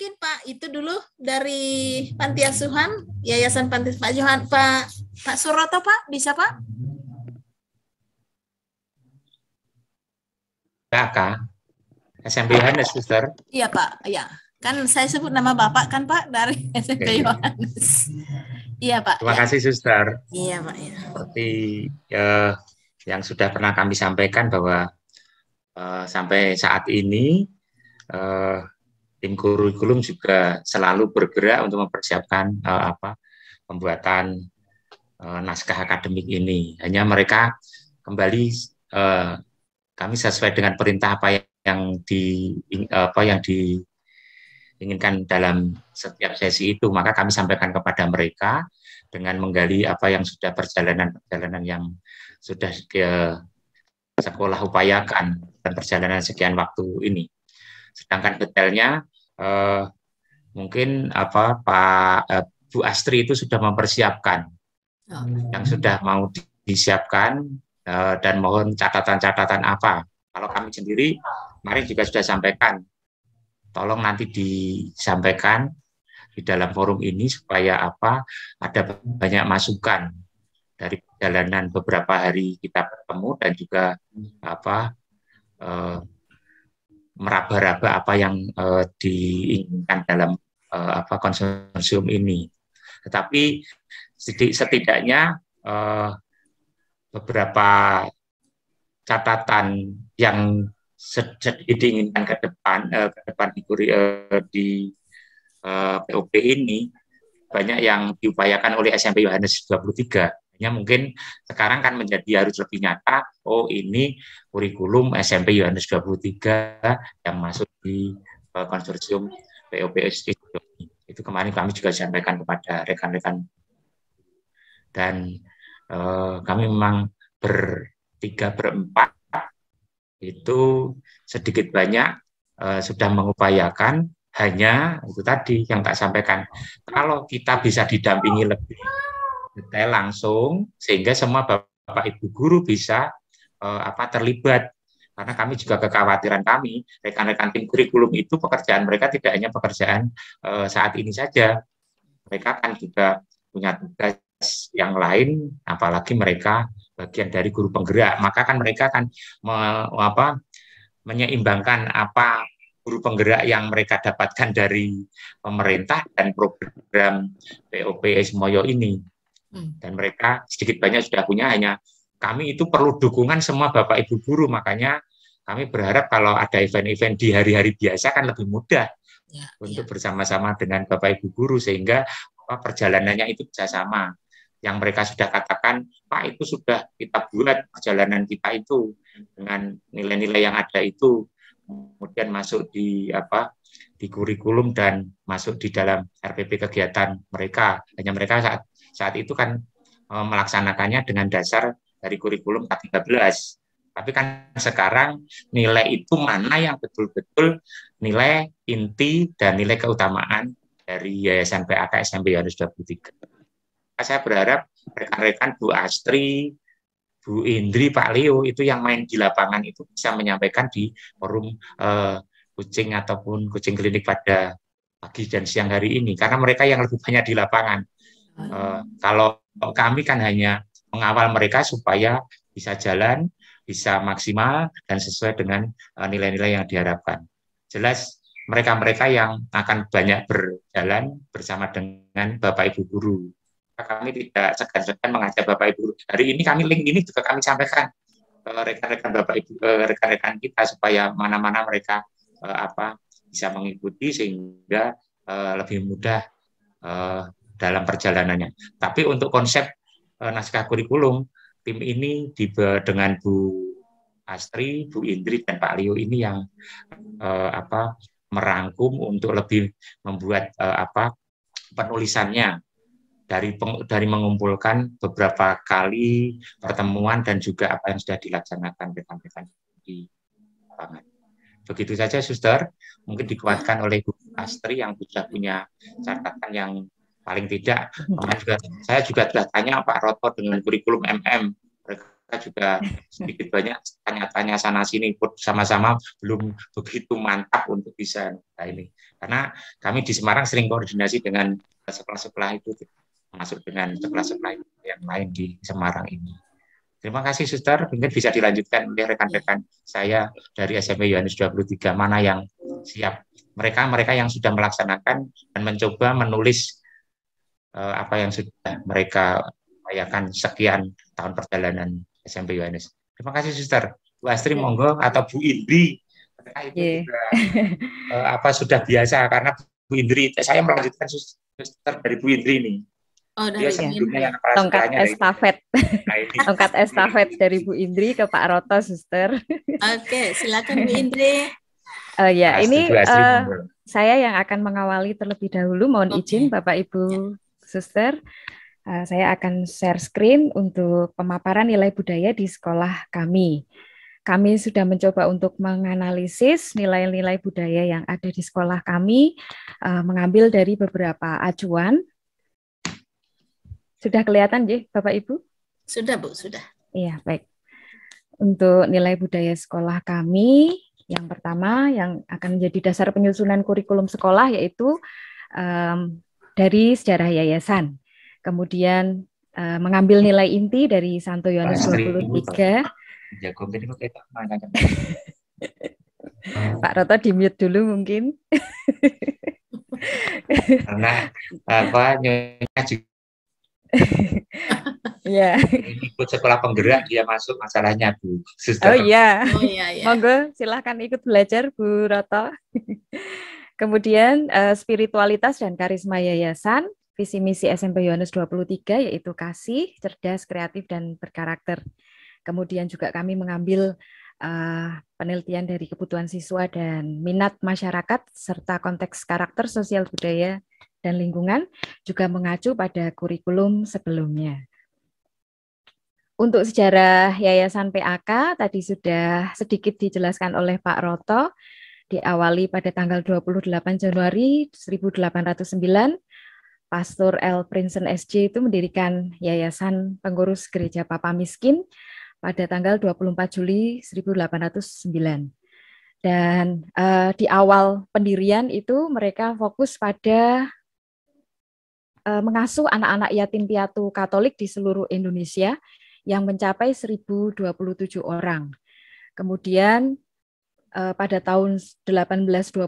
mungkin Pak itu dulu dari Panti Asuhan Yayasan Panti Pak Johan Pak Pak Suroto Pak bisa Pak? Kakak SMP Yohanes Suster. Iya Pak, iya. Kan saya sebut nama Bapak kan Pak dari SMP Yohanes. Iya Pak. Terima ya. kasih Suster. Iya Pak. Ya. Seperti ya, yang sudah pernah kami sampaikan bahwa uh, sampai saat ini eh, tim kurikulum juga selalu bergerak untuk mempersiapkan uh, apa pembuatan uh, naskah akademik ini. Hanya mereka kembali uh, kami sesuai dengan perintah apa yang, yang di apa yang diinginkan dalam setiap sesi itu, maka kami sampaikan kepada mereka dengan menggali apa yang sudah perjalanan perjalanan yang sudah ke sekolah upayakan dan perjalanan sekian waktu ini. Sedangkan detailnya eh, mungkin apa Pak eh, Bu Astri itu sudah mempersiapkan oh. yang sudah mau disiapkan eh, dan mohon catatan-catatan apa. Kalau kami sendiri Mari juga sudah sampaikan, tolong nanti disampaikan di dalam forum ini supaya apa ada banyak masukan dari perjalanan beberapa hari kita bertemu dan juga apa eh, meraba-raba apa yang uh, diinginkan dalam uh, apa konsorsium ini. Tetapi setidaknya uh, beberapa catatan yang sedikit diinginkan ke depan uh, ke depan di, uh, di uh, POP ini banyak yang diupayakan oleh SMP Yohanes 23 Artinya mungkin sekarang kan menjadi harus lebih nyata, oh ini kurikulum SMP Yohanes 23 yang masuk di eh, konsorsium POPS itu kemarin kami juga sampaikan kepada rekan-rekan dan eh, kami memang bertiga berempat itu sedikit banyak eh, sudah mengupayakan hanya itu tadi yang tak sampaikan kalau kita bisa didampingi lebih detail langsung sehingga semua bapak ibu guru bisa uh, apa terlibat karena kami juga kekhawatiran kami rekan-rekan tim kurikulum itu pekerjaan mereka tidak hanya pekerjaan uh, saat ini saja mereka kan juga punya tugas yang lain apalagi mereka bagian dari guru penggerak maka kan mereka akan me, apa menyeimbangkan apa guru penggerak yang mereka dapatkan dari pemerintah dan program POPS Moyo ini Hmm. Dan mereka sedikit banyak sudah punya, hanya kami itu perlu dukungan semua Bapak Ibu guru, makanya kami berharap kalau ada event-event di hari-hari biasa kan lebih mudah ya, untuk ya. bersama-sama dengan Bapak Ibu guru sehingga apa, perjalanannya itu bisa sama. Yang mereka sudah katakan, Pak itu sudah kita buat perjalanan kita itu dengan nilai-nilai yang ada itu kemudian masuk di apa di kurikulum dan masuk di dalam RPP kegiatan mereka. Hanya mereka saat saat itu kan e, melaksanakannya dengan dasar dari kurikulum K13. Tapi kan sekarang nilai itu mana yang betul-betul nilai inti dan nilai keutamaan dari Yayasan PAK SMP Yohanes 23. Saya berharap rekan-rekan Bu Astri, Bu Indri, Pak Leo itu yang main di lapangan itu bisa menyampaikan di forum e, kucing ataupun kucing klinik pada pagi dan siang hari ini karena mereka yang lebih banyak di lapangan Uh, kalau kami kan hanya mengawal mereka supaya bisa jalan, bisa maksimal dan sesuai dengan eh, nilai-nilai uh, yang diharapkan. Jelas mereka-mereka yang akan banyak berjalan bersama dengan Bapak Ibu guru. Kami tidak segan-segan mengajak Bapak Ibu guru. Hari ini kami link ini juga kami sampaikan ke eh, rekan-rekan Bapak Ibu rekan-rekan kita supaya mana-mana mereka uh, apa bisa mengikuti sehingga uh, lebih mudah uh, dalam perjalanannya. Tapi untuk konsep eh, naskah kurikulum, tim ini di, dengan Bu Astri, Bu Indri dan Pak Leo ini yang eh, apa merangkum untuk lebih membuat eh, apa penulisannya dari peng, dari mengumpulkan beberapa kali pertemuan dan juga apa yang sudah dilaksanakan rekan-rekan di lapangan. Begitu saja, Suster. Mungkin dikuatkan oleh Bu Astri yang sudah punya catatan yang paling tidak mm-hmm. juga, saya juga sudah tanya Pak Roto dengan kurikulum MM mereka juga mm-hmm. sedikit banyak tanya-tanya sana sini sama-sama belum begitu mantap untuk bisa nah ini karena kami di Semarang sering koordinasi dengan sekolah-sekolah itu masuk dengan sekolah-sekolah yang lain di Semarang ini. Terima kasih Suster, mungkin bisa dilanjutkan oleh rekan-rekan saya dari SMP Yohanes 23 mana yang siap. Mereka mereka yang sudah melaksanakan dan mencoba menulis Eh, apa yang sudah mereka upayakan sekian tahun perjalanan SMP Yohanes. Terima kasih Suster. Bu Astri yeah. monggo atau Bu Indri nah, itu iya. juga, uh, apa sudah biasa karena Bu Indri eh, saya melanjutkan Suster dari Bu Indri ini. Oh, Dia sebelumnya yang kepala tongkat estafet. Nah, tongkat estafet dari Bu Indri ke Pak Roto, Suster. Oke, okay, silakan Bu Indri. Uh, ya, ini uh, saya yang akan mengawali terlebih dahulu. Mohon okay. izin Bapak Ibu ya. Suster. Uh, saya akan share screen untuk pemaparan nilai budaya di sekolah kami. Kami sudah mencoba untuk menganalisis nilai-nilai budaya yang ada di sekolah kami, uh, mengambil dari beberapa acuan. Sudah kelihatan, ya, Bapak Ibu? Sudah, Bu, sudah. Iya, baik. Untuk nilai budaya sekolah kami, yang pertama yang akan menjadi dasar penyusunan kurikulum sekolah yaitu um, dari sejarah yayasan. Kemudian uh, mengambil nilai inti dari Santo Yohanes 23. Pak Roto di mute dulu mungkin. Karena apa nyonya juga Iya. ikut sekolah penggerak dia masuk masalahnya Bu. Sister. Oh iya. Oh, iya, iya. Monggo silahkan ikut belajar Bu Roto. Kemudian uh, spiritualitas dan karisma yayasan, visi misi SMP Yohanes 23 yaitu kasih, cerdas, kreatif dan berkarakter. Kemudian juga kami mengambil uh, penelitian dari kebutuhan siswa dan minat masyarakat serta konteks karakter sosial budaya dan lingkungan juga mengacu pada kurikulum sebelumnya. Untuk sejarah Yayasan PAK tadi sudah sedikit dijelaskan oleh Pak Roto diawali pada tanggal 28 Januari 1809, Pastor L. Princeton SJ itu mendirikan Yayasan Pengurus Gereja Papa Miskin pada tanggal 24 Juli 1809. Dan uh, di awal pendirian itu mereka fokus pada uh, mengasuh anak-anak yatim piatu Katolik di seluruh Indonesia yang mencapai 1027 orang. Kemudian uh, pada tahun 1826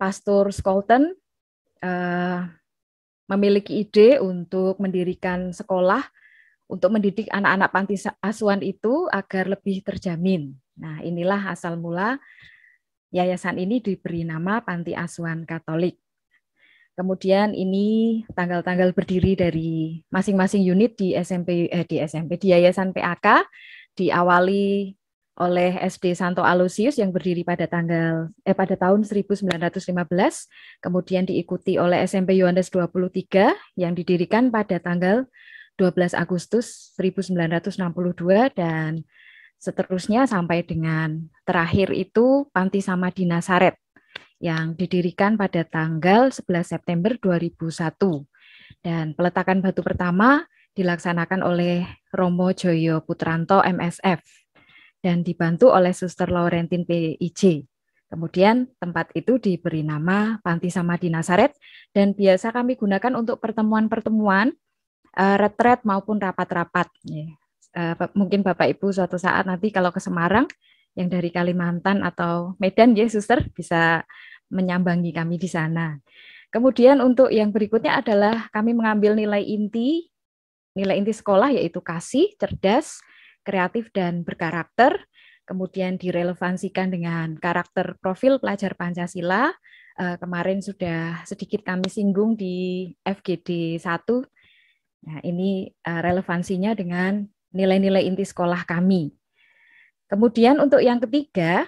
Pastor Scholten uh, eh, memiliki ide untuk mendirikan sekolah untuk mendidik anak-anak panti asuhan itu agar lebih terjamin. Nah, inilah asal mula yayasan ini diberi nama Panti Asuhan Katolik. Kemudian ini tanggal-tanggal berdiri dari masing-masing unit di SMP eh, di SMP di Yayasan PAK diawali oleh SD Santo Alusius yang berdiri pada tanggal eh pada tahun 1915, kemudian diikuti oleh SMP Yohanes 23 yang didirikan pada tanggal 12 Agustus 1962 dan seterusnya sampai dengan terakhir itu Panti Samadi Nasaret yang didirikan pada tanggal 11 September 2001. Dan peletakan batu pertama dilaksanakan oleh Romo Joyo Putranto MSF dan dibantu oleh Suster Laurentin PIC. Kemudian tempat itu diberi nama Panti Samadi Nasaret dan biasa kami gunakan untuk pertemuan-pertemuan, uh, retret maupun rapat-rapat. Uh, mungkin Bapak Ibu suatu saat nanti kalau ke Semarang yang dari Kalimantan atau Medan ya Suster bisa menyambangi kami di sana. Kemudian untuk yang berikutnya adalah kami mengambil nilai inti, nilai inti sekolah yaitu kasih, cerdas, kreatif dan berkarakter, kemudian direlevansikan dengan karakter profil pelajar Pancasila. Eh, kemarin sudah sedikit kami singgung di FGD 1. Nah, ini eh, relevansinya dengan nilai-nilai inti sekolah kami. Kemudian untuk yang ketiga,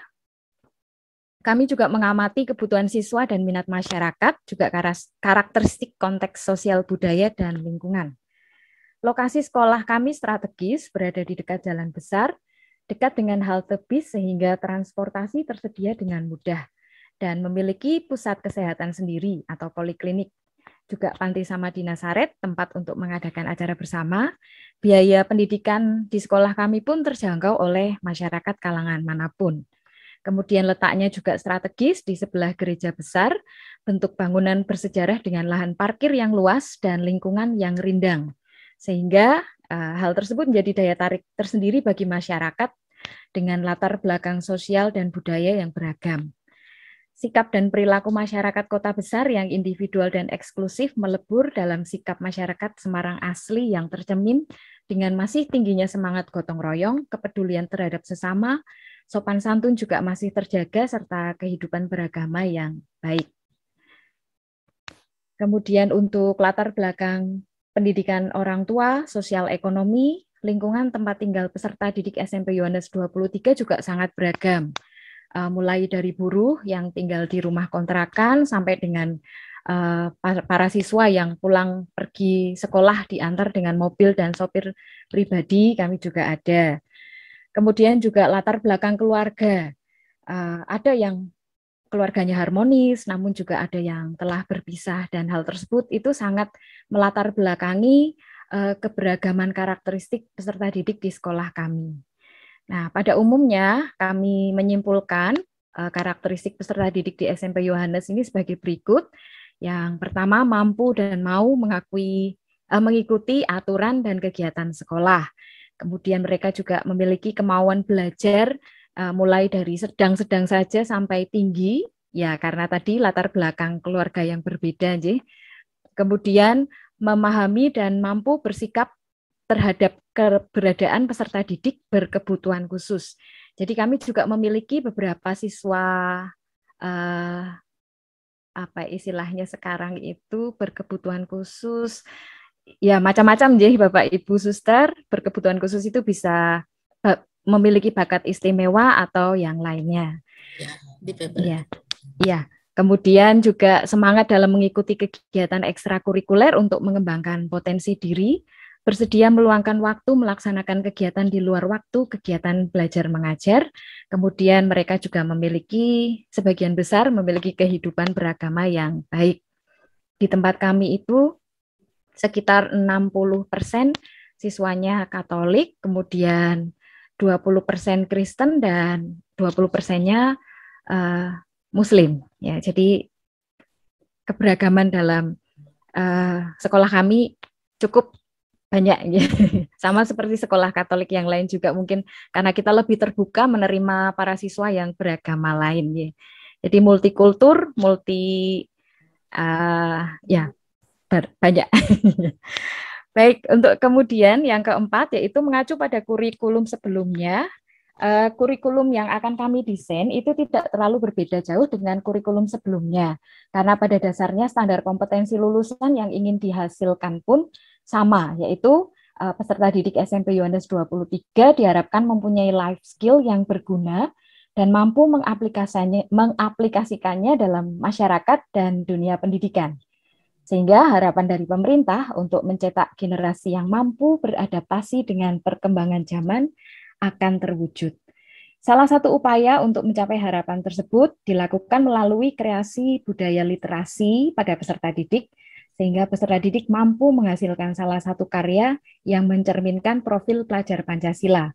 kami juga mengamati kebutuhan siswa dan minat masyarakat, juga karakteristik konteks sosial budaya dan lingkungan. Lokasi sekolah kami strategis berada di dekat jalan besar, dekat dengan halte bis sehingga transportasi tersedia dengan mudah dan memiliki pusat kesehatan sendiri atau poliklinik. Juga Panti sama dinasaret tempat untuk mengadakan acara bersama. Biaya pendidikan di sekolah kami pun terjangkau oleh masyarakat kalangan manapun. Kemudian letaknya juga strategis di sebelah gereja besar, bentuk bangunan bersejarah dengan lahan parkir yang luas dan lingkungan yang rindang sehingga eh, hal tersebut menjadi daya tarik tersendiri bagi masyarakat dengan latar belakang sosial dan budaya yang beragam. Sikap dan perilaku masyarakat kota besar yang individual dan eksklusif melebur dalam sikap masyarakat Semarang asli yang tercemin dengan masih tingginya semangat gotong royong, kepedulian terhadap sesama, sopan santun juga masih terjaga serta kehidupan beragama yang baik. Kemudian untuk latar belakang pendidikan orang tua, sosial ekonomi, lingkungan tempat tinggal peserta didik SMP Yohanes 23 juga sangat beragam. Eh, mulai dari buruh yang tinggal di rumah kontrakan sampai dengan eh, para siswa yang pulang pergi sekolah diantar dengan mobil dan sopir pribadi kami juga ada. Kemudian juga latar belakang keluarga. Uh, ada yang keluarganya harmonis, namun juga ada yang telah berpisah dan hal tersebut itu sangat melatar belakangi eh, keberagaman karakteristik peserta didik di sekolah kami. Nah, pada umumnya kami menyimpulkan eh, karakteristik peserta didik di SMP Yohanes ini sebagai berikut. Yang pertama, mampu dan mau mengakui eh, mengikuti aturan dan kegiatan sekolah. Kemudian mereka juga memiliki kemauan belajar Eh, mulai dari sedang-sedang saja sampai tinggi ya karena tadi latar belakang keluarga yang berbeda nggih. Kemudian memahami dan mampu bersikap terhadap keberadaan peserta didik berkebutuhan khusus. Jadi kami juga memiliki beberapa siswa eh, apa istilahnya sekarang itu berkebutuhan khusus. Ya macam-macam jadi Bapak Ibu Suster, berkebutuhan khusus itu bisa memiliki bakat istimewa atau yang lainnya. Ya, di paper. Ya. ya. Kemudian juga semangat dalam mengikuti kegiatan ekstrakurikuler untuk mengembangkan potensi diri, bersedia meluangkan waktu melaksanakan kegiatan di luar waktu, kegiatan belajar mengajar. Kemudian mereka juga memiliki sebagian besar memiliki kehidupan beragama yang baik. Di tempat kami itu sekitar 60% siswanya Katolik, kemudian 20% Kristen dan 20%-nya uh, eh, muslim ya. Jadi keberagaman dalam uh, sekolah kami cukup banyak ya. Sama seperti sekolah Katolik yang lain juga mungkin karena kita lebih terbuka menerima para siswa yang beragama lain ya. Jadi multikultur, multi uh, ya banyak. Baik, untuk kemudian yang keempat yaitu mengacu pada kurikulum sebelumnya. Uh, kurikulum yang akan kami desain itu tidak terlalu berbeda jauh dengan kurikulum sebelumnya. Karena pada dasarnya standar kompetensi lulusan yang ingin dihasilkan pun sama, yaitu uh, peserta didik SMP Yohanes 23 diharapkan mempunyai life skill yang berguna dan mampu mengaplikasikannya, mengaplikasikannya dalam masyarakat dan dunia pendidikan. Sehingga harapan dari pemerintah untuk mencetak generasi yang mampu beradaptasi dengan perkembangan zaman akan terwujud. Salah satu upaya untuk mencapai harapan tersebut dilakukan melalui kreasi budaya literasi pada peserta didik, sehingga peserta didik mampu menghasilkan salah satu karya yang mencerminkan profil pelajar Pancasila,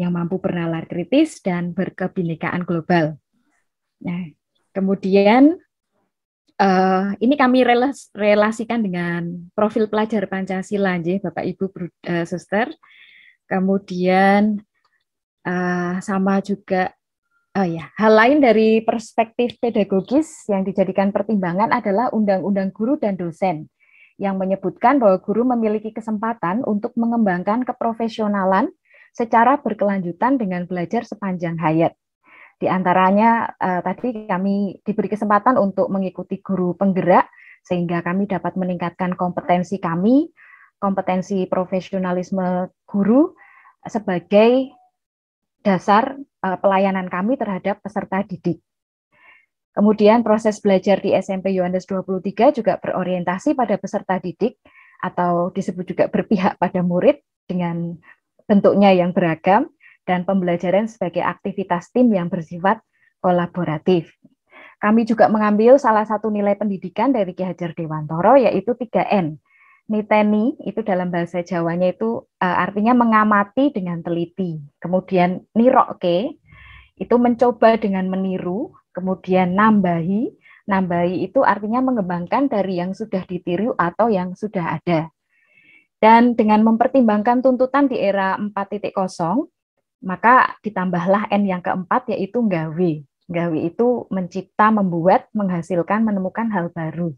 yang mampu bernalar kritis dan berkebinekaan global. Nah, kemudian Uh, ini kami relas, relasikan dengan profil pelajar Pancasila, je, Bapak Ibu uh, Suster. Kemudian uh, sama juga uh, ya hal lain dari perspektif pedagogis yang dijadikan pertimbangan adalah undang-undang guru dan dosen yang menyebutkan bahwa guru memiliki kesempatan untuk mengembangkan keprofesionalan secara berkelanjutan dengan belajar sepanjang hayat. Di antaranya uh, tadi kami diberi kesempatan untuk mengikuti guru penggerak sehingga kami dapat meningkatkan kompetensi kami, kompetensi profesionalisme guru sebagai dasar uh, pelayanan kami terhadap peserta didik. Kemudian proses belajar di SMP Yohanes 23 juga berorientasi pada peserta didik atau disebut juga berpihak pada murid dengan bentuknya yang beragam dan pembelajaran sebagai aktivitas tim yang bersifat kolaboratif. Kami juga mengambil salah satu nilai pendidikan dari Ki Hajar Dewantoro yaitu 3N. Niteni itu dalam bahasa Jawanya itu eh, artinya mengamati dengan teliti. Kemudian niroke itu mencoba dengan meniru, kemudian nambahi. Nambahi itu artinya mengembangkan dari yang sudah ditiru atau yang sudah ada. Dan dengan mempertimbangkan tuntutan di era 4.0, maka ditambahlah N yang keempat yaitu gawi. Gawi itu mencipta, membuat, menghasilkan, menemukan hal baru.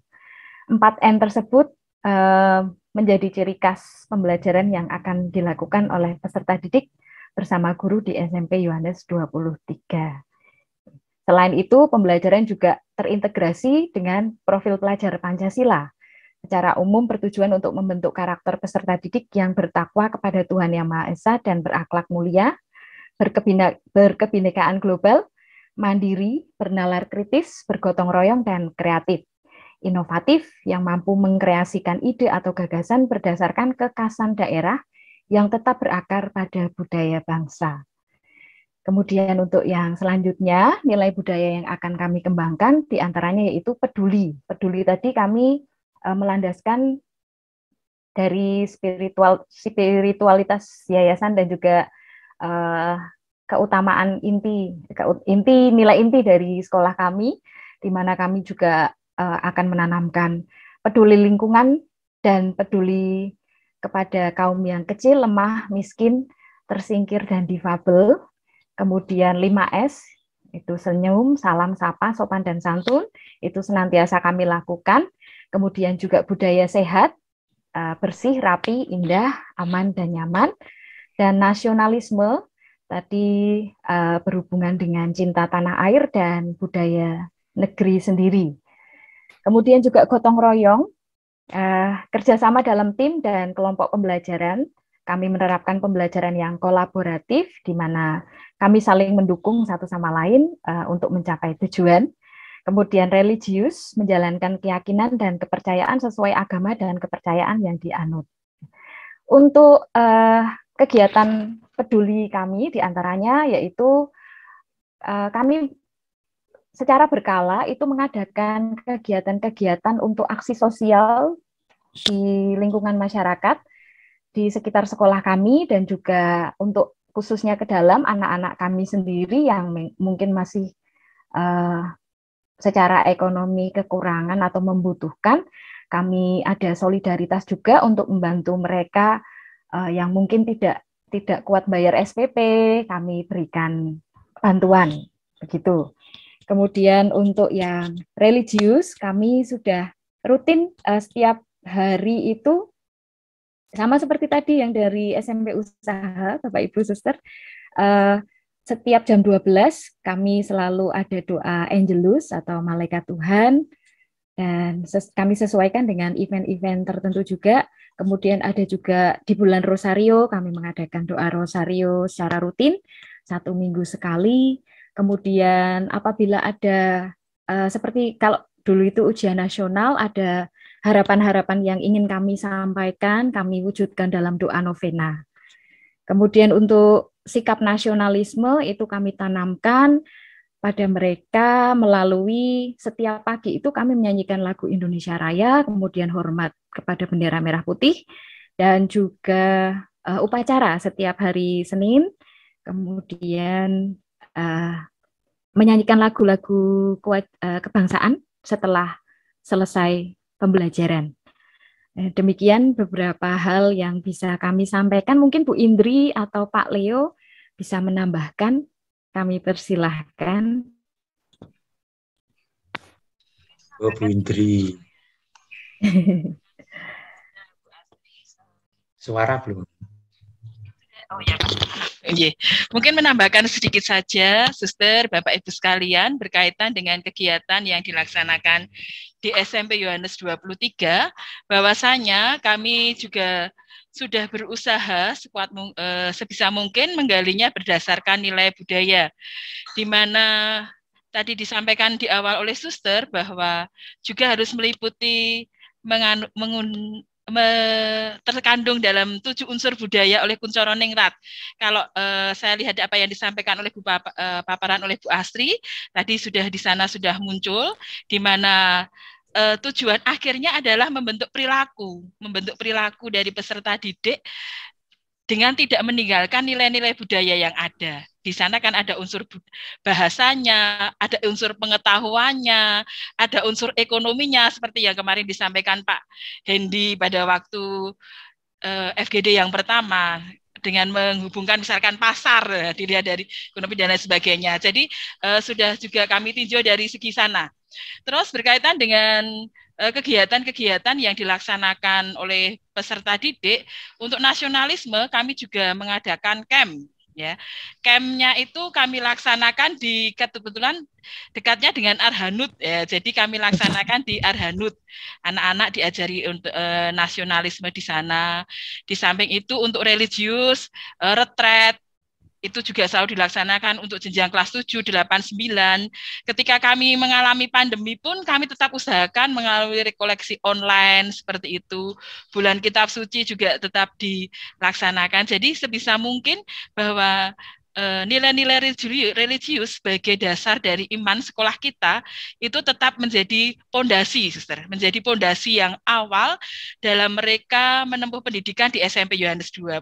Empat n tersebut eh, menjadi ciri khas pembelajaran yang akan dilakukan oleh peserta didik bersama guru di SMP Yohanes 23. Selain itu, pembelajaran juga terintegrasi dengan profil pelajar Pancasila. Secara umum bertujuan untuk membentuk karakter peserta didik yang bertakwa kepada Tuhan Yang Maha Esa dan berakhlak mulia, berkebinekaan global, mandiri, bernalar kritis, bergotong royong, dan kreatif. Inovatif yang mampu mengkreasikan ide atau gagasan berdasarkan kekasan daerah yang tetap berakar pada budaya bangsa. Kemudian untuk yang selanjutnya, nilai budaya yang akan kami kembangkan diantaranya yaitu peduli. Peduli tadi kami eh, melandaskan dari spiritual spiritualitas yayasan dan juga uh, keutamaan inti inti nilai inti dari sekolah kami di mana kami juga uh, akan menanamkan peduli lingkungan dan peduli kepada kaum yang kecil, lemah, miskin, tersingkir dan difabel. Kemudian 5S itu senyum, salam sapa, sopan dan santun, itu senantiasa kami lakukan. Kemudian juga budaya sehat, eh, bersih, rapi, indah, aman dan nyaman dan nasionalisme tadi uh, berhubungan dengan cinta tanah air dan budaya negeri sendiri. Kemudian juga gotong royong, uh, kerjasama dalam tim dan kelompok pembelajaran. Kami menerapkan pembelajaran yang kolaboratif, di mana kami saling mendukung satu sama lain uh, untuk mencapai tujuan. Kemudian religius, menjalankan keyakinan dan kepercayaan sesuai agama dan kepercayaan yang dianut. Untuk uh, kegiatan peduli kami diantaranya yaitu uh, kami secara berkala itu mengadakan kegiatan-kegiatan untuk aksi sosial di lingkungan masyarakat di sekitar sekolah kami dan juga untuk khususnya ke dalam anak-anak kami sendiri yang mungkin masih uh, secara ekonomi kekurangan atau membutuhkan kami ada solidaritas juga untuk membantu mereka uh, yang mungkin tidak tidak kuat bayar SPP, kami berikan bantuan begitu. Kemudian untuk yang religius kami sudah rutin uh, setiap hari itu sama seperti tadi yang dari SMP usaha Bapak Ibu Suster uh, setiap jam 12 kami selalu ada doa angelus atau malaikat Tuhan dan ses kami sesuaikan dengan event-event tertentu juga. Kemudian ada juga di bulan Rosario kami mengadakan doa Rosario secara rutin satu minggu sekali. Kemudian apabila ada uh, seperti kalau dulu itu ujian nasional ada harapan-harapan yang ingin kami sampaikan kami wujudkan dalam doa novena. Kemudian untuk sikap nasionalisme itu kami tanamkan pada mereka melalui setiap pagi itu kami menyanyikan lagu Indonesia Raya, kemudian hormat kepada bendera merah putih dan juga uh, upacara setiap hari Senin, kemudian uh, menyanyikan lagu-lagu uh, kebangsaan setelah selesai pembelajaran. Demikian beberapa hal yang bisa kami sampaikan. Mungkin Bu Indri atau Pak Leo bisa menambahkan kami persilahkan. Bu Indri. Suara belum? Oh ya, yeah. mungkin menambahkan sedikit saja, Suster, Bapak Ibu sekalian, berkaitan dengan kegiatan yang dilaksanakan di SMP Yohanes 23, bahwasanya kami juga sudah berusaha sekuat eh, sebisa mungkin menggalinya berdasarkan nilai budaya, di mana tadi disampaikan di awal oleh suster bahwa juga harus meliputi mengan, mengun, me, terkandung dalam tujuh unsur budaya oleh Kuncoro Ningrat. Kalau eh, saya lihat apa yang disampaikan oleh Bu Papa, eh, paparan oleh Bu Asri tadi sudah di sana sudah muncul di mana uh, tujuan akhirnya adalah membentuk perilaku, membentuk perilaku dari peserta didik dengan tidak meninggalkan nilai-nilai budaya yang ada. Di sana kan ada unsur bahasanya, ada unsur pengetahuannya, ada unsur ekonominya seperti yang kemarin disampaikan Pak Hendi pada waktu uh, eh, FGD yang pertama dengan menghubungkan misalkan pasar eh, dilihat dari ekonomi dan lain sebagainya. Jadi uh, sudah juga kami tinjau dari segi sana. Terus berkaitan dengan eh, kegiatan-kegiatan yang dilaksanakan oleh peserta didik untuk nasionalisme kami juga mengadakan camp ya. Campnya itu kami laksanakan di kebetulan dekatnya dengan Arhanud ya. Jadi kami laksanakan di Arhanud. Anak-anak diajari untuk eh, nasionalisme di sana. Di samping itu untuk religius, eh, retret, itu juga selalu dilaksanakan untuk jenjang kelas 7, 8, 9. Ketika kami mengalami pandemi pun kami tetap usahakan mengalami rekoleksi online seperti itu. Bulan kitab suci juga tetap dilaksanakan. Jadi sebisa mungkin bahwa eh, nilai-nilai religius sebagai dasar dari iman sekolah kita itu tetap menjadi pondasi, suster, menjadi pondasi yang awal dalam mereka menempuh pendidikan di SMP Yohanes 23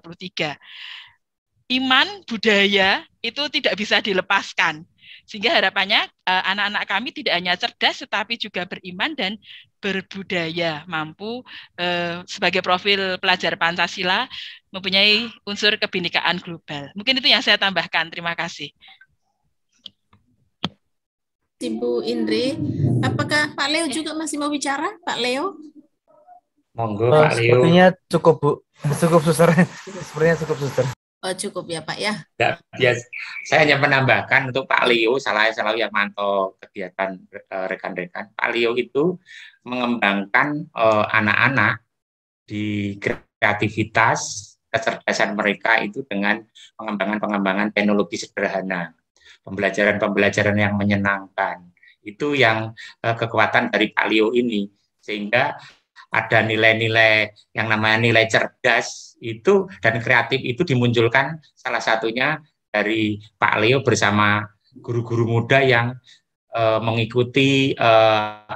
iman budaya itu tidak bisa dilepaskan sehingga harapannya eh, anak-anak uh, kami tidak hanya cerdas tetapi juga beriman dan berbudaya mampu uh, sebagai profil pelajar Pancasila mempunyai unsur kebinekaan global mungkin itu yang saya tambahkan terima kasih Ibu Indri apakah Pak Leo juga masih mau bicara Pak Leo monggo Pak oh, Leo sepertinya cukup Bu cukup suster sepertinya cukup suster Oh, cukup ya Pak ya. ya saya hanya menambahkan untuk Pak Leo, salah selalu yang mantau kegiatan eh, rekan-rekan. Pak Leo itu mengembangkan eh, anak-anak uh, di kreativitas, kecerdasan mereka itu dengan pengembangan-pengembangan teknologi sederhana, pembelajaran-pembelajaran yang menyenangkan. Itu yang uh, kekuatan dari Pak Leo ini, sehingga ada nilai-nilai yang namanya nilai cerdas itu dan kreatif itu dimunculkan salah satunya dari Pak Leo bersama guru-guru muda yang e, mengikuti e,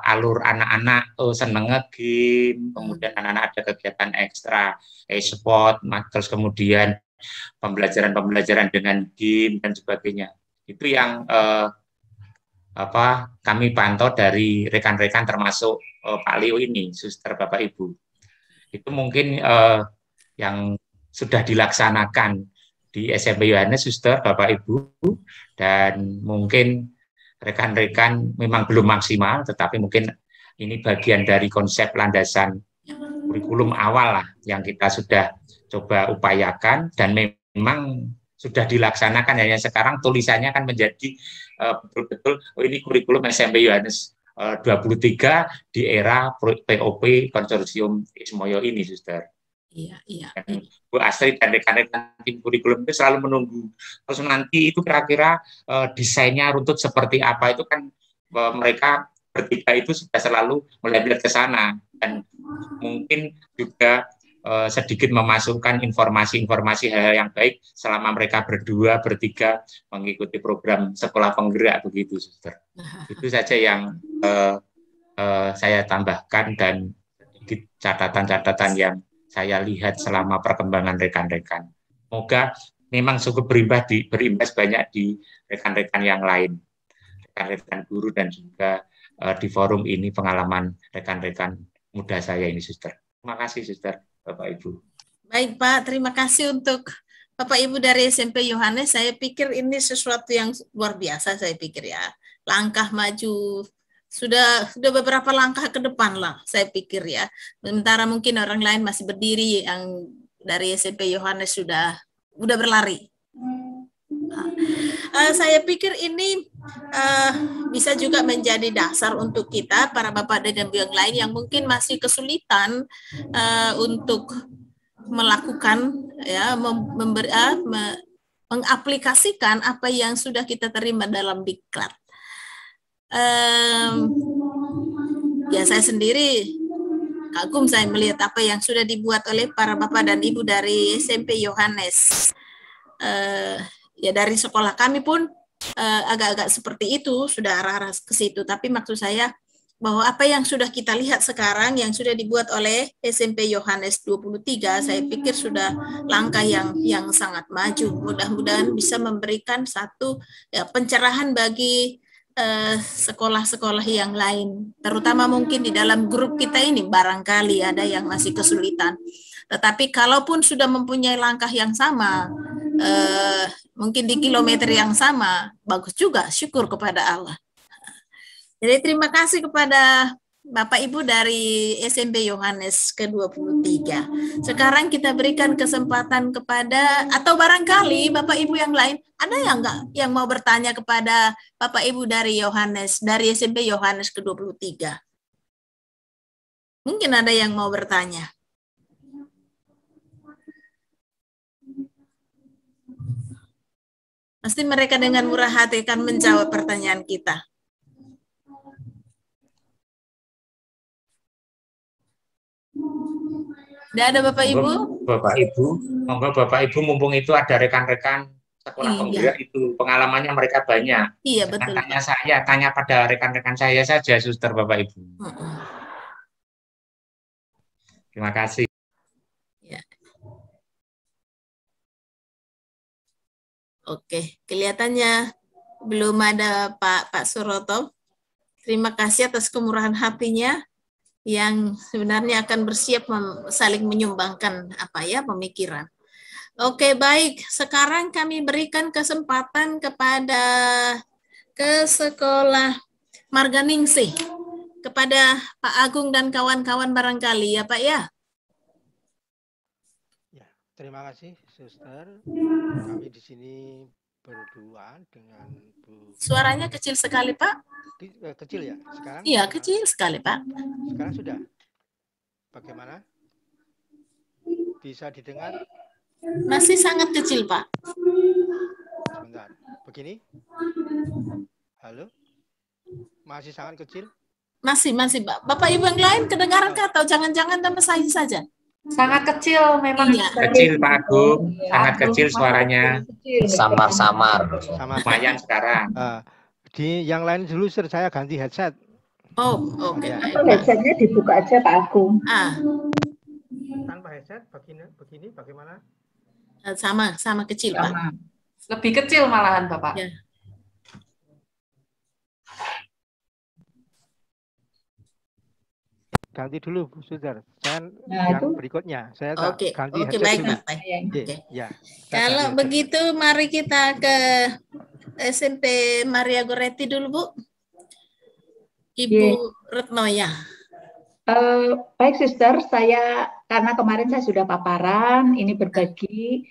alur anak-anak oh, nge game, hmm. kemudian anak-anak ada kegiatan ekstra e-sport, terus kemudian pembelajaran-pembelajaran dengan game dan sebagainya. Itu yang eh, apa kami pantau dari rekan-rekan termasuk uh, Pak Leo ini, suster Bapak Ibu. Itu mungkin uh, yang sudah dilaksanakan di SMP Yohanes, suster Bapak Ibu, dan mungkin rekan-rekan memang belum maksimal, tetapi mungkin ini bagian dari konsep landasan kurikulum awal lah yang kita sudah coba upayakan dan memang sudah dilaksanakan hanya sekarang tulisannya akan menjadi eh, betul-betul uh, oh ini kurikulum SMP Yohanes eh, uh, 23 di era POP konsorsium Ismoyo ini, Suster. Iya, iya, ya. iya. Bu Astrid dan rekan-rekan tim kurikulum itu selalu menunggu. Terus nanti itu kira-kira uh, desainnya runtut seperti apa itu kan uh, mereka bertiga itu sudah selalu melihat ke sana dan mungkin juga Eh, sedikit memasukkan informasi-informasi hal-hal yang baik selama mereka berdua bertiga mengikuti program sekolah penggerak begitu suster itu saja yang eh, eh, saya tambahkan dan sedikit catatan-catatan yang saya lihat selama perkembangan rekan-rekan semoga memang cukup berimbas di berimbas banyak di rekan-rekan yang lain rekan-rekan guru dan juga eh, di forum ini pengalaman rekan-rekan muda saya ini suster. Terima kasih suster. Bapak Ibu. Baik Pak, terima kasih untuk Bapak Ibu dari SMP Yohanes. Saya pikir ini sesuatu yang luar biasa saya pikir ya. Langkah maju sudah sudah beberapa langkah ke depan lah saya pikir ya. Sementara mungkin orang lain masih berdiri yang dari SMP Yohanes sudah sudah berlari. Eh, saya pikir ini uh, bisa juga menjadi dasar untuk kita para bapak dan ibu yang lain yang mungkin masih kesulitan uh, untuk melakukan ya member, uh, me, mengaplikasikan apa yang sudah kita terima dalam diklat. Um, ya saya sendiri kagum saya melihat apa yang sudah dibuat oleh para bapak dan ibu dari SMP Yohanes. Uh, ya dari sekolah kami pun eh, agak-agak uh, seperti itu sudah arah-arah ke situ tapi maksud saya bahwa apa yang sudah kita lihat sekarang yang sudah dibuat oleh SMP Yohanes 23 saya pikir sudah langkah yang yang sangat maju mudah-mudahan bisa memberikan satu ya, pencerahan bagi eh, sekolah-sekolah uh, sekolah -sekolah yang lain terutama mungkin di dalam grup kita ini barangkali ada yang masih kesulitan tetapi kalaupun sudah mempunyai langkah yang sama uh, mungkin di kilometer yang sama bagus juga syukur kepada Allah jadi terima kasih kepada Bapak Ibu dari SMP Yohanes ke-23. Sekarang kita berikan kesempatan kepada atau barangkali Bapak Ibu yang lain ada yang enggak yang mau bertanya kepada Bapak Ibu dari Yohanes dari SMP Yohanes ke-23. Mungkin ada yang mau bertanya. Pasti mereka dengan murah hati akan menjawab pertanyaan kita. Tidak ada Bapak Ibu? Bapak Ibu, monggo Bapak Ibu mumpung itu ada rekan-rekan sekolah iya. pembiak itu pengalamannya mereka banyak. Iya betul. Tanya saya, tanya pada rekan-rekan saya saja, suster Bapak Ibu. Terima kasih. Oke, kelihatannya belum ada Pak Pak Suroto. Terima kasih atas kemurahan hatinya yang sebenarnya akan bersiap saling menyumbangkan apa ya pemikiran. Oke, baik. Sekarang kami berikan kesempatan kepada ke sekolah Ningsih kepada Pak Agung dan kawan-kawan barangkali ya Pak ya. ya terima kasih suster. Kami di sini berdua dengan Bu. Suaranya kecil sekali, Pak. Eh, kecil ya? Sekarang? Iya, kecil sekali, Pak. Sekarang sudah. Bagaimana? Bisa didengar? Masih sangat kecil, Pak. Sebentar. Begini? Halo? Masih sangat kecil? Masih, masih, Pak. Bapak Ibu yang lain kedengaran atau jangan-jangan sama saya saja? Sangat kecil memang. Iya. Kecil Pak Agung, iya. sangat Agung, kecil suaranya. Samar-samar. Lumayan sekarang. Uh, di yang lain dulu sir, saya ganti headset. Oh, oke. Okay. Ya. headsetnya dibuka aja Pak Agung. Ah. Tanpa headset begini, begini bagaimana? Eh, sama, sama kecil sama. Pak. Lebih kecil malahan Bapak. Ya. ganti dulu Bu Sudar. Saya nah, yang itu. berikutnya saya okay. ganti Oke, okay, baik, dulu. Baik. Okay. Iya. Okay. Ya. Kalau ganti. begitu mari kita ke SMP Maria Goretti dulu, Bu. Ibu yeah. Retno ya. Uh, eh, baik sister saya karena kemarin saya sudah paparan, ini berbagi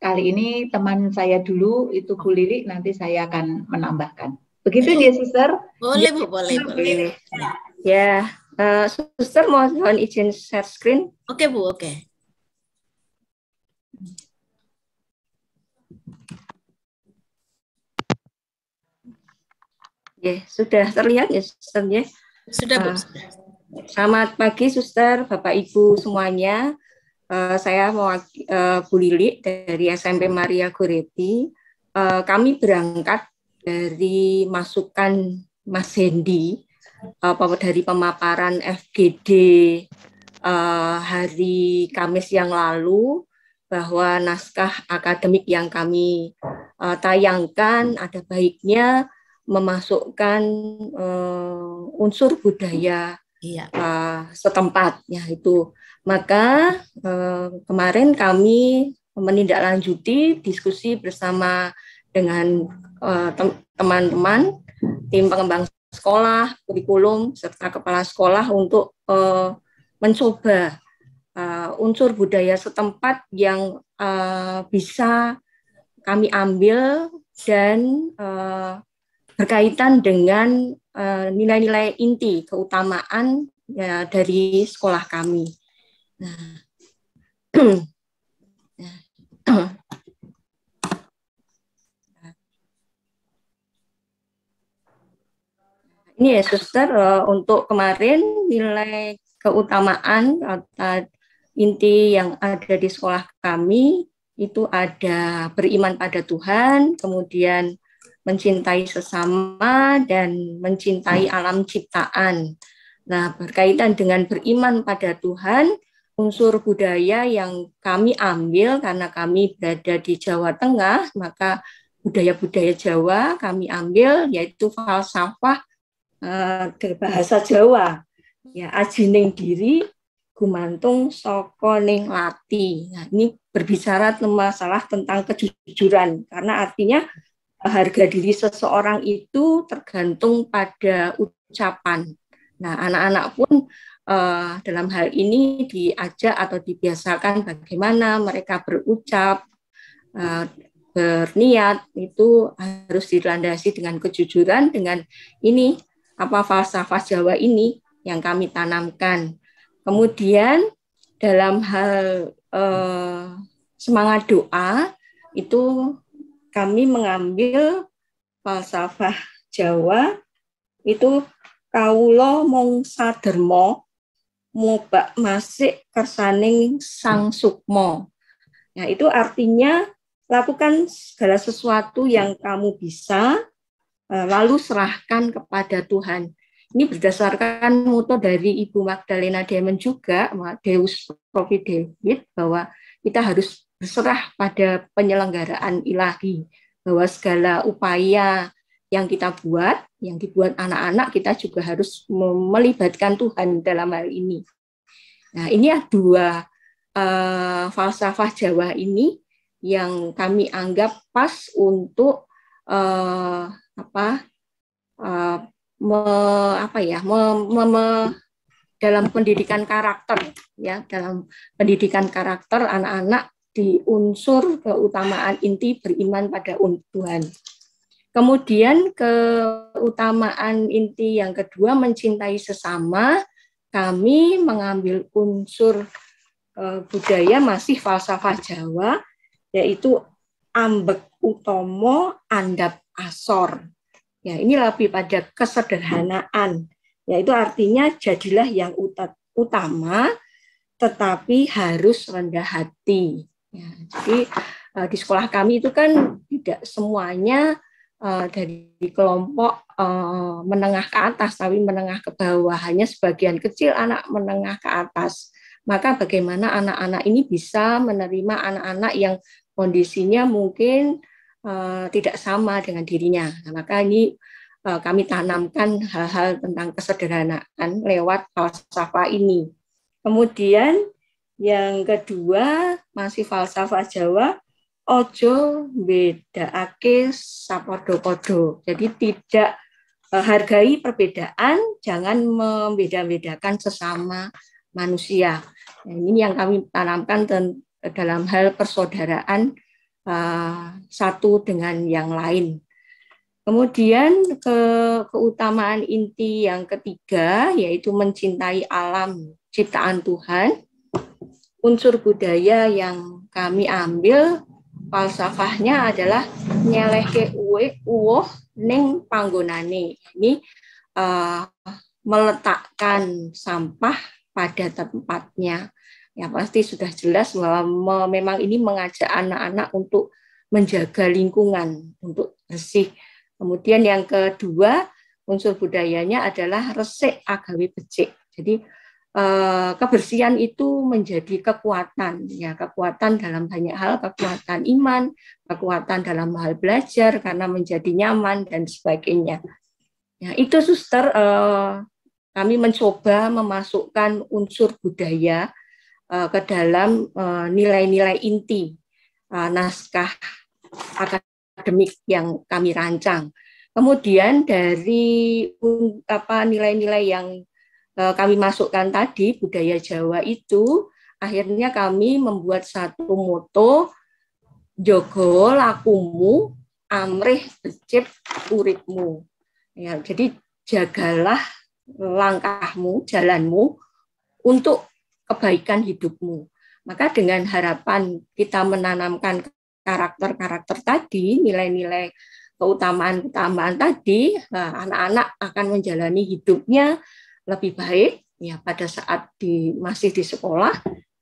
kali ini teman saya dulu itu Bu Lili nanti saya akan menambahkan. Begitu ya sister Boleh Bu, iya. boleh, boleh. Ya. Uh, suster mohon izin share screen. Oke okay, Bu, oke. Okay. Ya, sudah terlihat ya suster ya. Sudah Bu. Uh, Selamat pagi suster, Bapak Ibu semuanya. Uh, saya mau uh, Bu Lili dari SMP Maria Goretti. Uh, kami berangkat dari masukan Mas Hendi uh, dari pemaparan FGD uh, eh, hari Kamis yang lalu bahwa naskah akademik yang kami uh, tayangkan ada baiknya memasukkan uh, unsur budaya iya. uh, setempat yaitu maka uh, kemarin kami menindaklanjuti diskusi bersama dengan teman-teman tim pengembang sekolah, kurikulum, serta kepala sekolah untuk uh, mencoba uh, unsur budaya setempat yang uh, bisa kami ambil dan uh, berkaitan dengan nilai-nilai uh, inti keutamaan ya, dari sekolah kami. Nah, ya. nah Ini ya suster uh, eh, untuk kemarin nilai keutamaan atau eh, inti yang ada di sekolah kami itu ada beriman pada Tuhan, kemudian mencintai sesama dan mencintai alam ciptaan. Nah, berkaitan dengan beriman pada Tuhan, unsur budaya yang kami ambil karena kami berada di Jawa Tengah, maka budaya-budaya Jawa kami ambil yaitu falsafah Eh, bahasa Jawa hmm. ya ajining diri gumantung soko ning lati. Nah, ini berbicara masalah tentang kejujuran karena artinya harga diri seseorang itu tergantung pada ucapan. Nah, anak-anak pun uh, dalam hal ini diajak atau dibiasakan bagaimana mereka berucap, uh, berniat itu harus dilandasi dengan kejujuran dengan ini apa falsafah Jawa ini yang kami tanamkan. Kemudian dalam hal eh, semangat doa itu kami mengambil falsafah Jawa itu kaulo mong sadermo mubak masik kersaning sang sukmo. Nah, itu artinya lakukan segala sesuatu yang kamu bisa Eh, lalu serahkan kepada Tuhan. Ini berdasarkan moto dari Ibu Magdalena Diamond juga, Deus Providevit, bahwa kita harus berserah pada penyelenggaraan ilahi, bahwa segala upaya yang kita buat, yang dibuat anak-anak, kita juga harus melibatkan Tuhan dalam hal ini. Nah, ini ya dua uh, falsafah Jawa ini yang kami anggap pas untuk uh, apa uh, me, apa ya me, me, me, dalam pendidikan karakter ya dalam pendidikan karakter anak-anak di unsur keutamaan inti beriman pada Tuhan. Kemudian keutamaan inti yang kedua mencintai sesama, kami mengambil unsur eh, budaya masih falsafah Jawa yaitu ambek utomo andap asor. Ya, ini lebih pada kesederhanaan. Yaitu artinya jadilah yang utama, tetapi harus rendah hati. Ya, jadi eh, di sekolah kami itu kan tidak semuanya eh, dari kelompok eh, menengah ke atas, tapi menengah ke bawah hanya sebagian kecil anak menengah ke atas. Maka bagaimana anak-anak ini bisa menerima anak-anak yang kondisinya mungkin Eh, tidak sama dengan dirinya. Nah, maka ini uh, kami tanamkan hal-hal tentang kesederhanaan lewat falsafah ini. Kemudian yang kedua masih falsafah Jawa, ojo beda sapodo-podo. Jadi tidak uh, hargai perbedaan, jangan membeda-bedakan sesama manusia. Nah, ini yang kami tanamkan dalam hal persaudaraan uh, satu dengan yang lain. Kemudian ke keutamaan inti yang ketiga yaitu mencintai alam ciptaan Tuhan. Unsur budaya yang kami ambil falsafahnya adalah nyeleke uwe uwoh neng panggonane. Ini uh, meletakkan sampah pada tempatnya yang pasti sudah jelas bahwa memang ini mengajak anak-anak untuk menjaga lingkungan untuk bersih. Kemudian yang kedua unsur budayanya adalah resik agawi becik. Jadi eh, kebersihan itu menjadi kekuatan ya kekuatan dalam banyak hal kekuatan iman kekuatan dalam hal belajar karena menjadi nyaman dan sebagainya ya itu suster eh, kami mencoba memasukkan unsur budaya Eh, ke dalam eh, nilai-nilai inti eh, naskah akademik yang kami rancang. Kemudian dari apa nilai-nilai yang kami masukkan tadi budaya Jawa itu akhirnya kami membuat satu moto Jogo lakumu amrih becip uripmu. Ya, jadi jagalah langkahmu, jalanmu untuk kebaikan hidupmu. Maka dengan harapan kita menanamkan karakter-karakter tadi, nilai-nilai keutamaan-keutamaan tadi, nah, anak-anak akan menjalani hidupnya lebih baik ya pada saat di masih di sekolah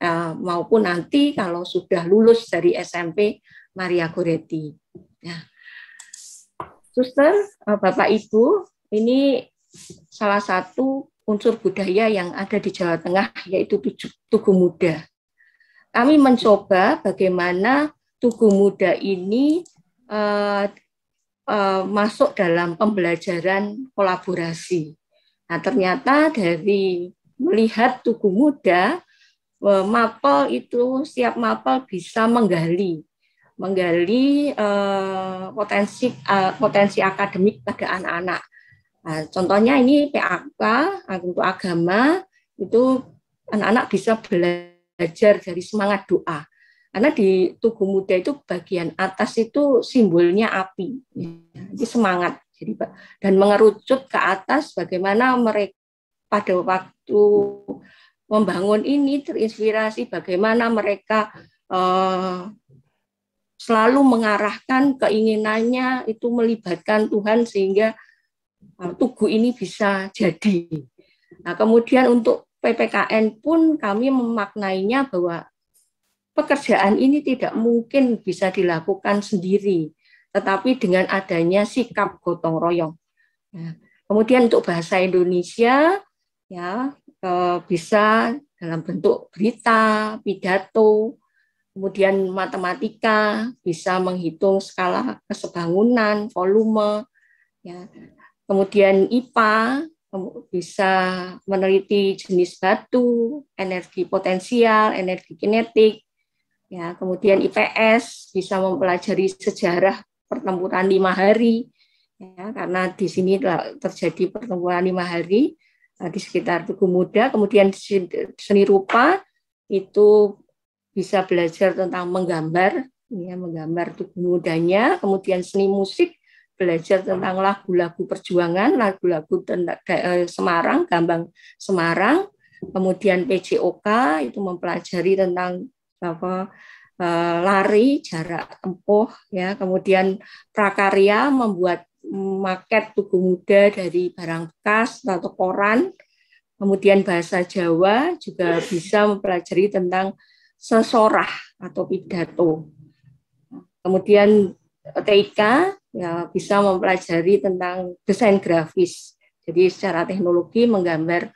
eh, maupun nanti kalau sudah lulus dari SMP Maria Goretti. Ya. suster, eh, Bapak Ibu, ini salah satu unsur budaya yang ada di Jawa Tengah, yaitu Tugu Muda. Kami mencoba bagaimana Tugu Muda ini uh, uh, masuk dalam pembelajaran kolaborasi. Nah, ternyata dari melihat Tugu Muda, uh, mapel itu, setiap mapel bisa menggali menggali uh, potensi uh, potensi akademik pada anak-anak Nah, contohnya ini PAK, nah, untuk agama, itu anak-anak bisa belajar dari semangat doa. Karena di Tugu Muda itu bagian atas itu simbolnya api, jadi ya, semangat. Jadi dan mengerucut ke atas bagaimana mereka pada waktu membangun ini terinspirasi bagaimana mereka eh, selalu mengarahkan keinginannya itu melibatkan Tuhan sehingga Nah, tugu ini bisa jadi. Nah, kemudian untuk PPKN pun kami memaknainya bahwa pekerjaan ini tidak mungkin bisa dilakukan sendiri, tetapi dengan adanya sikap gotong royong. Ya, kemudian untuk bahasa Indonesia ya e, bisa dalam bentuk berita, pidato, kemudian matematika bisa menghitung skala kesebangunan, volume, ya Kemudian IPA bisa meneliti jenis batu, energi potensial, energi kinetik. Ya, kemudian IPS bisa mempelajari sejarah pertempuran lima hari. Ya, karena di sini terjadi pertempuran lima hari eh, di sekitar Tugu Muda. Kemudian seni rupa itu bisa belajar tentang menggambar, ya, menggambar Tugu Mudanya. Kemudian seni musik belajar tentang lagu-lagu perjuangan, lagu-lagu tentang eh, Semarang, gambang Semarang, kemudian PJOK itu mempelajari tentang apa eh, lari jarak tempuh ya kemudian prakarya membuat maket tugu muda dari barang bekas atau koran kemudian bahasa Jawa juga bisa mempelajari tentang sesorah atau pidato kemudian TIK ya bisa mempelajari tentang desain grafis. Jadi secara teknologi menggambar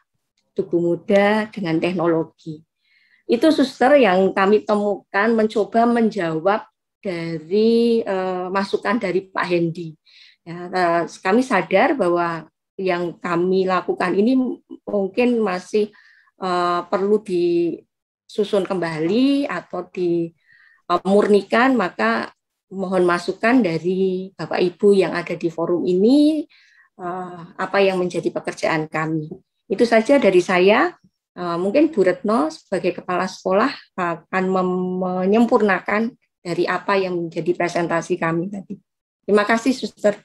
tubuh muda dengan teknologi. Itu suster yang kami temukan mencoba menjawab dari eh, masukan dari Pak Hendi. Ya, eh, kami sadar bahwa yang kami lakukan ini mungkin masih uh, perlu disusun kembali atau dimurnikan maka mohon masukan dari Bapak Ibu yang ada di forum ini eh, apa yang menjadi pekerjaan kami. Itu saja dari saya. Eh, mungkin Bu Retno sebagai kepala sekolah akan menyempurnakan dari apa yang menjadi presentasi kami tadi. Terima kasih, Suster.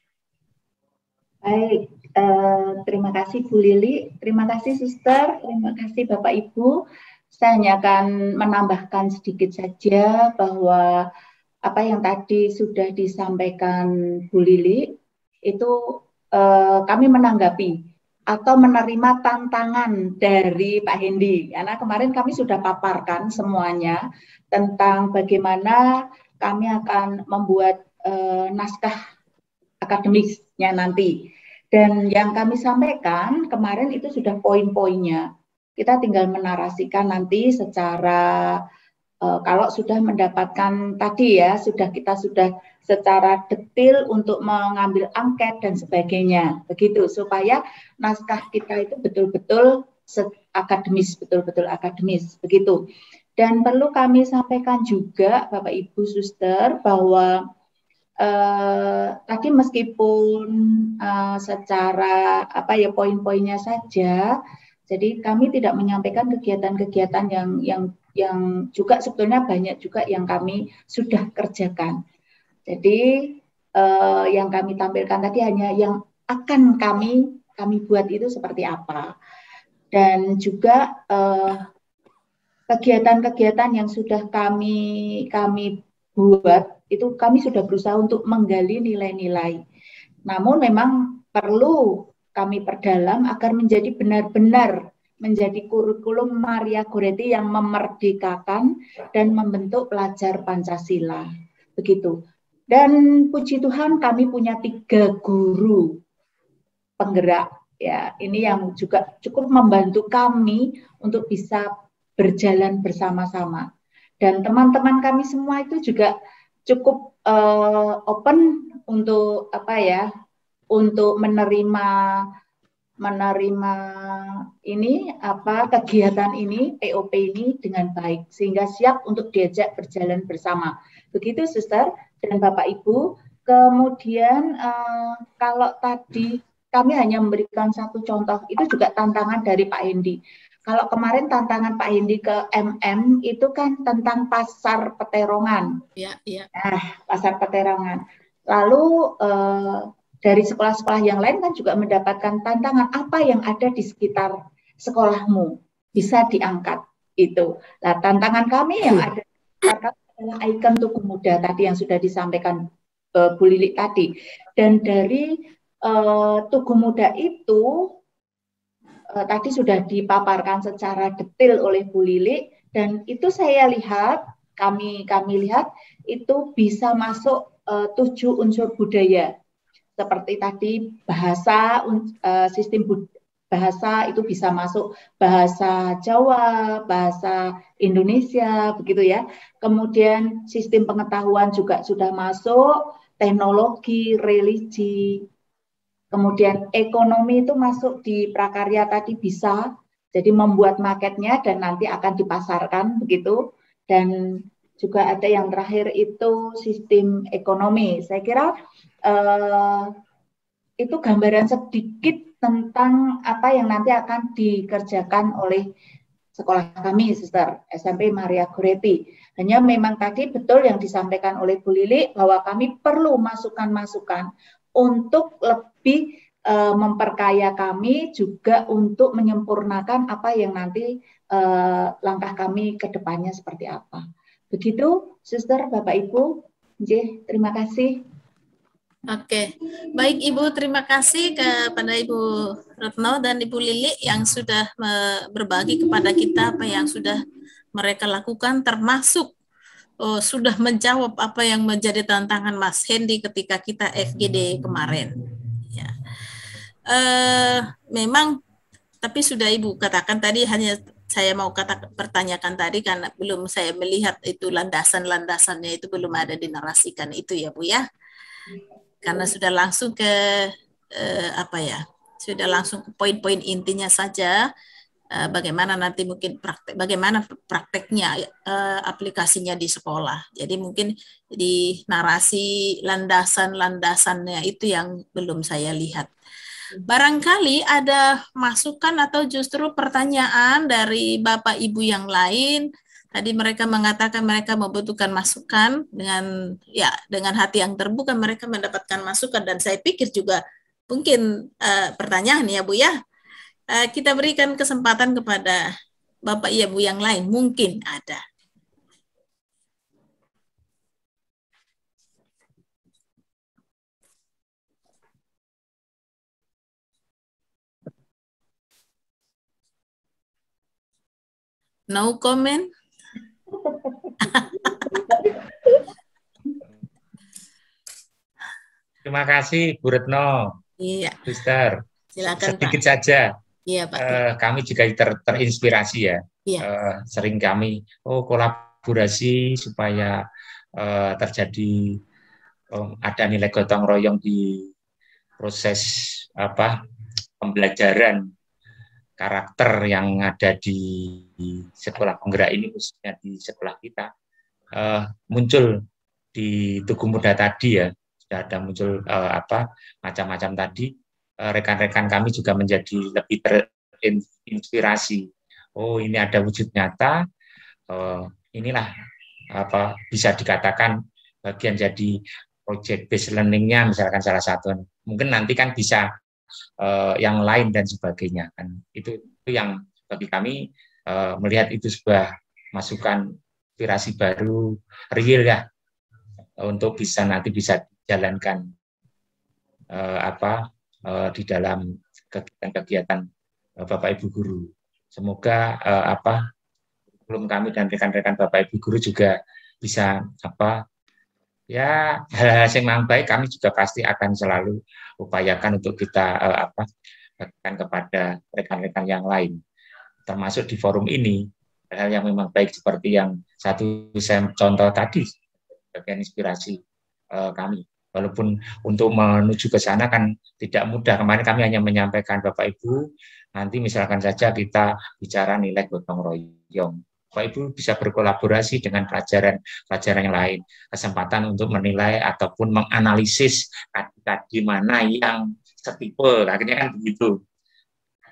Baik, eh, terima kasih Bu Lili, terima kasih Suster, terima kasih Bapak Ibu. Saya hanya akan menambahkan sedikit saja bahwa apa yang tadi sudah disampaikan Bu Lili itu eh, kami menanggapi atau menerima tantangan dari Pak Hendi. Karena kemarin kami sudah paparkan semuanya tentang bagaimana kami akan membuat eh, naskah akademisnya nanti. Dan yang kami sampaikan kemarin itu sudah poin-poinnya. Kita tinggal menarasikan nanti secara uh, kalau sudah mendapatkan tadi ya sudah kita sudah secara detail untuk mengambil angket dan sebagainya begitu supaya naskah kita itu betul-betul akademis betul-betul akademis begitu dan perlu kami sampaikan juga Bapak Ibu Suster bahwa Uh, tadi meskipun uh, secara apa ya poin-poinnya saja jadi kami tidak menyampaikan kegiatan-kegiatan yang yang yang juga sebetulnya banyak juga yang kami sudah kerjakan. Jadi eh, yang kami tampilkan tadi hanya yang akan kami kami buat itu seperti apa dan juga eh, kegiatan-kegiatan eh, yang sudah kami kami buat itu kami sudah berusaha untuk menggali nilai-nilai. Namun memang perlu kami perdalam agar menjadi benar-benar menjadi kurikulum Maria Goretti yang memerdekakan dan membentuk pelajar Pancasila. Begitu. Dan puji Tuhan kami punya tiga guru penggerak ya. Ini yang juga cukup membantu kami untuk bisa berjalan bersama-sama. Dan teman-teman kami semua itu juga cukup uh, open untuk apa ya? Untuk menerima menerima ini apa kegiatan ini POP ini dengan baik sehingga siap untuk diajak berjalan bersama. Begitu Suster dan Bapak Ibu. Kemudian eh, kalau tadi kami hanya memberikan satu contoh, itu juga tantangan dari Pak Hendi. Kalau kemarin tantangan Pak Hendi ke MM itu kan tentang pasar peterongan. Ya, ya. Nah, pasar peterongan. Lalu eh, dari sekolah-sekolah yang lain kan juga mendapatkan tantangan apa yang ada di sekitar sekolahmu bisa diangkat itu. Nah, tantangan kami yang ada adalah ikon tugu muda tadi yang sudah disampaikan uh, Bu Lili tadi. Dan dari uh, eh, tugu muda itu uh, tadi sudah dipaparkan secara detail oleh Bu Lili dan itu saya lihat kami kami lihat itu bisa masuk uh, tujuh unsur budaya seperti tadi bahasa eh, sistem bahasa itu bisa masuk bahasa Jawa, bahasa Indonesia, begitu ya. Kemudian sistem pengetahuan juga sudah masuk, teknologi, religi, kemudian ekonomi itu masuk di prakarya tadi bisa, jadi membuat marketnya dan nanti akan dipasarkan begitu. Dan juga ada yang terakhir itu sistem ekonomi. Saya kira Eh, itu gambaran sedikit tentang apa yang nanti akan dikerjakan oleh sekolah kami, Suster SMP Maria Goretti. Hanya memang tadi betul yang disampaikan oleh Bu Lili bahwa kami perlu masukan-masukan untuk lebih uh, memperkaya kami juga untuk menyempurnakan apa yang nanti uh, langkah kami ke depannya seperti apa. Begitu, Suster, Bapak Ibu. Jih, terima kasih. Oke, baik Ibu, terima kasih kepada Ibu Retno dan Ibu Lili yang sudah berbagi kepada kita apa yang sudah mereka lakukan, termasuk oh, sudah menjawab apa yang menjadi tantangan Mas Hendy ketika kita FGD kemarin. Ya. E, memang, tapi sudah Ibu katakan tadi hanya saya mau kata pertanyakan tadi karena belum saya melihat itu landasan-landasannya itu belum ada dinarasikan itu ya Bu ya karena iya. sudah langsung ke eh, apa ya sudah langsung ke poin-poin intinya saja eh, bagaimana nanti mungkin praktek bagaimana prakteknya eh, aplikasinya di sekolah jadi mungkin di narasi landasan-landasannya itu yang belum saya lihat hmm. barangkali ada masukan atau justru pertanyaan dari bapak ibu yang lain Tadi mereka mengatakan mereka membutuhkan masukan dengan ya dengan hati yang terbuka mereka mendapatkan masukan dan saya pikir juga mungkin uh, pertanyaan ya Bu ya uh, kita berikan kesempatan kepada Bapak ya bu yang lain mungkin ada. No comment. Terima kasih Bu Retno. Iya. Mister. Silakan Sedikit Pak. saja. Iya Pak. Uh, kami juga ter terinspirasi ya. Iya. Uh, sering kami oh kolaborasi supaya uh, terjadi um, ada nilai gotong royong di proses apa pembelajaran karakter yang ada di sekolah penggerak ini khususnya di sekolah kita uh, muncul di Tugu Muda tadi ya sudah ada muncul uh, apa macam-macam tadi eh, rekan-rekan uh, kami juga menjadi lebih terinspirasi oh ini ada wujud nyata uh, inilah apa bisa dikatakan bagian jadi project based learningnya misalkan salah satu mungkin nanti kan bisa uh, yang lain dan sebagainya kan itu itu yang bagi kami uh, melihat itu sebuah masukan inspirasi baru real ya untuk bisa nanti bisa jalankan uh, eh, apa uh, di dalam kegiatan-kegiatan uh, Bapak Ibu guru. Semoga uh, apa belum kami dan rekan-rekan Bapak Ibu guru juga bisa apa ya hal-hal yang baik kami juga pasti akan selalu upayakan untuk kita uh, apa bagikan kepada rekan-rekan yang lain termasuk di forum ini hal yang memang baik seperti yang satu saya contoh tadi bagian inspirasi uh, kami walaupun untuk menuju ke sana kan tidak mudah kemarin kami hanya menyampaikan Bapak Ibu nanti misalkan saja kita bicara nilai gotong royong Bapak Ibu bisa berkolaborasi dengan pelajaran-pelajaran yang lain. Kesempatan untuk menilai ataupun menganalisis di mana yang setipe, akhirnya kan begitu.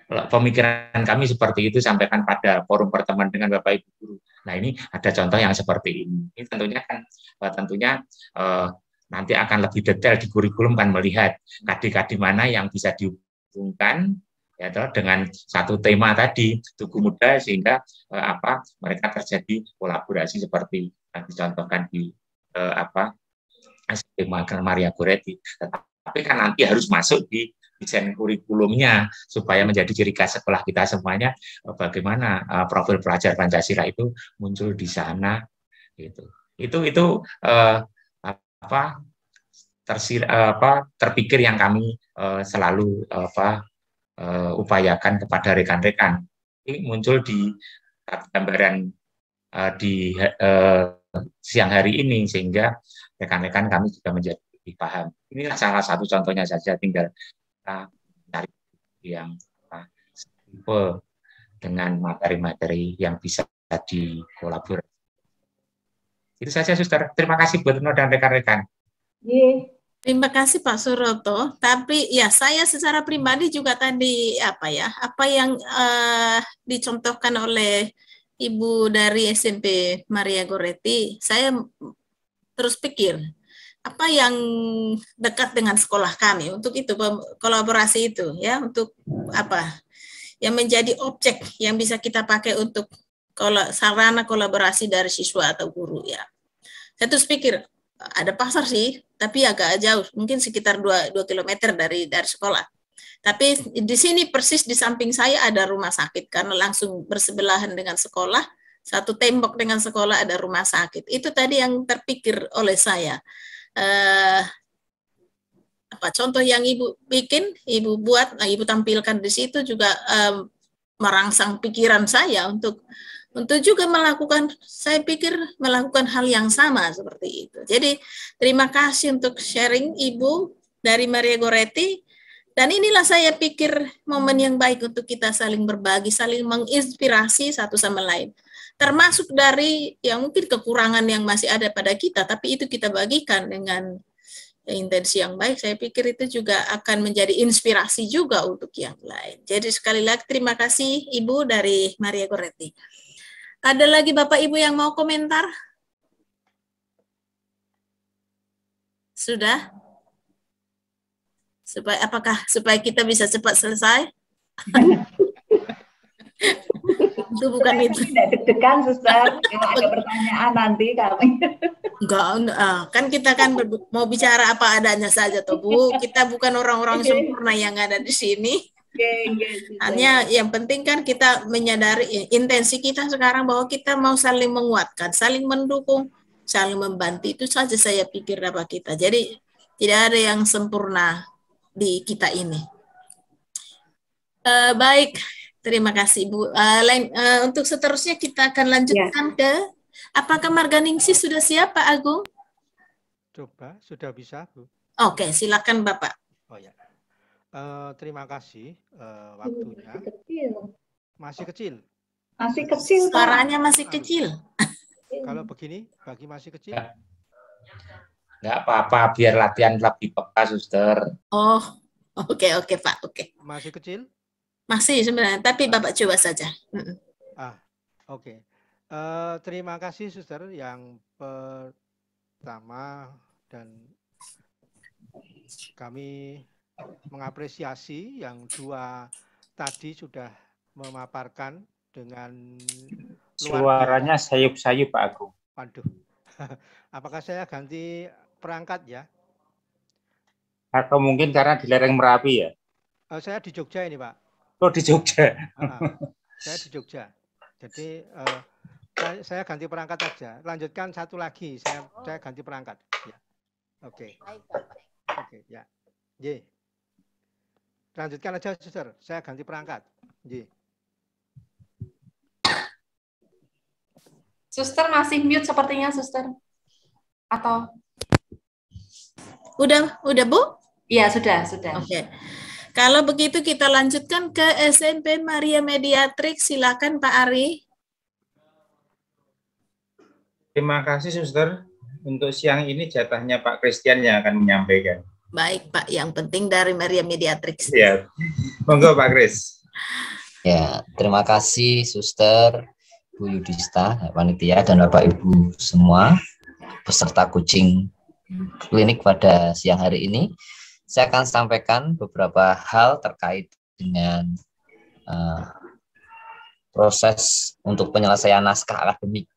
Pemikiran kami seperti itu sampaikan pada forum pertemuan dengan Bapak Ibu guru. Nah ini ada contoh yang seperti ini. Ini tentunya kan eh, tentunya eh, nanti akan lebih detail di kurikulum kan melihat kadi-kadi mana yang bisa dihubungkan ya toh, dengan satu tema tadi tugu muda sehingga eh, apa mereka terjadi kolaborasi seperti yang dicontohkan di eh, apa Makan Maria Goretti tapi kan nanti harus masuk di desain kurikulumnya supaya menjadi ciri khas sekolah kita semuanya eh, bagaimana eh, profil pelajar Pancasila itu muncul di sana gitu itu itu eh, apa tersir eh, apa terpikir yang kami eh, selalu apa uh, upayakan kepada rekan-rekan. Ini muncul di gambaran uh, di uh, siang hari ini sehingga rekan-rekan kami juga menjadi lebih paham. Ini salah satu contohnya saja tinggal kita cari yang simple dengan materi-materi yang bisa dikolaborasi. Itu saja, Suster. Terima kasih buat Nur dan rekan-rekan. Yeah. Terima kasih Pak Suroto. Tapi ya saya secara pribadi juga tadi apa ya apa yang uh, dicontohkan oleh Ibu dari SMP Maria Goretti, saya terus pikir apa yang dekat dengan sekolah kami untuk itu kolaborasi itu ya untuk apa yang menjadi objek yang bisa kita pakai untuk sarana kolaborasi dari siswa atau guru ya. Saya terus pikir ada pasar sih, tapi agak jauh, mungkin sekitar 2, 2 km dari dari sekolah. Tapi di sini persis di samping saya ada rumah sakit karena langsung bersebelahan dengan sekolah, satu tembok dengan sekolah ada rumah sakit. Itu tadi yang terpikir oleh saya. Eh, apa contoh yang ibu bikin, ibu buat, nah, ibu tampilkan di situ juga eh, merangsang pikiran saya untuk untuk juga melakukan, saya pikir melakukan hal yang sama seperti itu. Jadi terima kasih untuk sharing Ibu dari Maria Goretti. Dan inilah saya pikir momen yang baik untuk kita saling berbagi, saling menginspirasi satu sama lain. Termasuk dari yang mungkin kekurangan yang masih ada pada kita, tapi itu kita bagikan dengan intensi yang baik, saya pikir itu juga akan menjadi inspirasi juga untuk yang lain. Jadi sekali lagi terima kasih Ibu dari Maria Goretti. Ada lagi Bapak Ibu yang mau komentar? Sudah? Supaya apakah supaya kita bisa cepat selesai? itu bukan itu. Tidak Suster. ada pertanyaan nanti kami. Enggak, enggak, ah, kan kita kan mau bicara apa adanya saja toh, Bu. Kita bukan orang-orang sempurna yang ada di sini. Hanya iya, iya, iya, yang penting kan kita menyadari intensi kita sekarang bahwa kita mau saling menguatkan, saling mendukung, saling membantu itu saja saya pikir dapat kita. Jadi tidak ada yang sempurna di kita ini. Uh, baik, terima kasih Bu. Uh, lain, uh, untuk seterusnya kita akan lanjutkan ya. ke apakah Marganingsi sudah siap Pak Agung? Coba sudah bisa Bu. Oke, okay, silakan Bapak. Oh ya. Eh, terima kasih uh, waktunya. Masih kecil. Masih kecil. Masih kecil. Suaranya masih kecil. Iya. Kalau begini, bagi masih kecil. Enggak ya. apa-apa, biar latihan lebih peka, suster. Oh, oke okay, oke okay, pak, oke. Okay. Masih kecil? Masih sebenarnya, tapi bapak coba saja. Ah, oke. Okay. Uh, eh, terima kasih suster yang pertama dan kami mengapresiasi yang dua tadi sudah memaparkan dengan suaranya sayup-sayup Pak Agung. Waduh. Apakah saya ganti perangkat ya? Atau mungkin karena di lereng Merapi ya? Oh, saya di Jogja ini Pak. Oh di Jogja. Ah, ah. saya di Jogja. Jadi eh, saya ganti perangkat aja. Lanjutkan satu lagi. Saya saya ganti perangkat. Ya. Oke. Okay. Oke okay, ya. Yeah. Lanjutkan aja, Suster. Saya ganti perangkat. Ji. Suster masih mute sepertinya, Suster. Atau Udah, udah, Bu? Iya, sudah, sudah. Oke. Okay. Kalau begitu kita lanjutkan ke SMP Maria Mediatrik. Silakan Pak Ari. Terima kasih, Suster. Untuk siang ini jatahnya Pak Christian yang akan menyampaikan. Baik Pak, yang penting dari Maria Mediatrix. Ya, monggo Pak Kris. Ya, terima kasih Suster Bu Yudhista, panitia dan Bapak Ibu semua peserta kucing klinik pada siang hari ini. Saya akan sampaikan beberapa hal terkait dengan uh, proses untuk penyelesaian naskah akademik.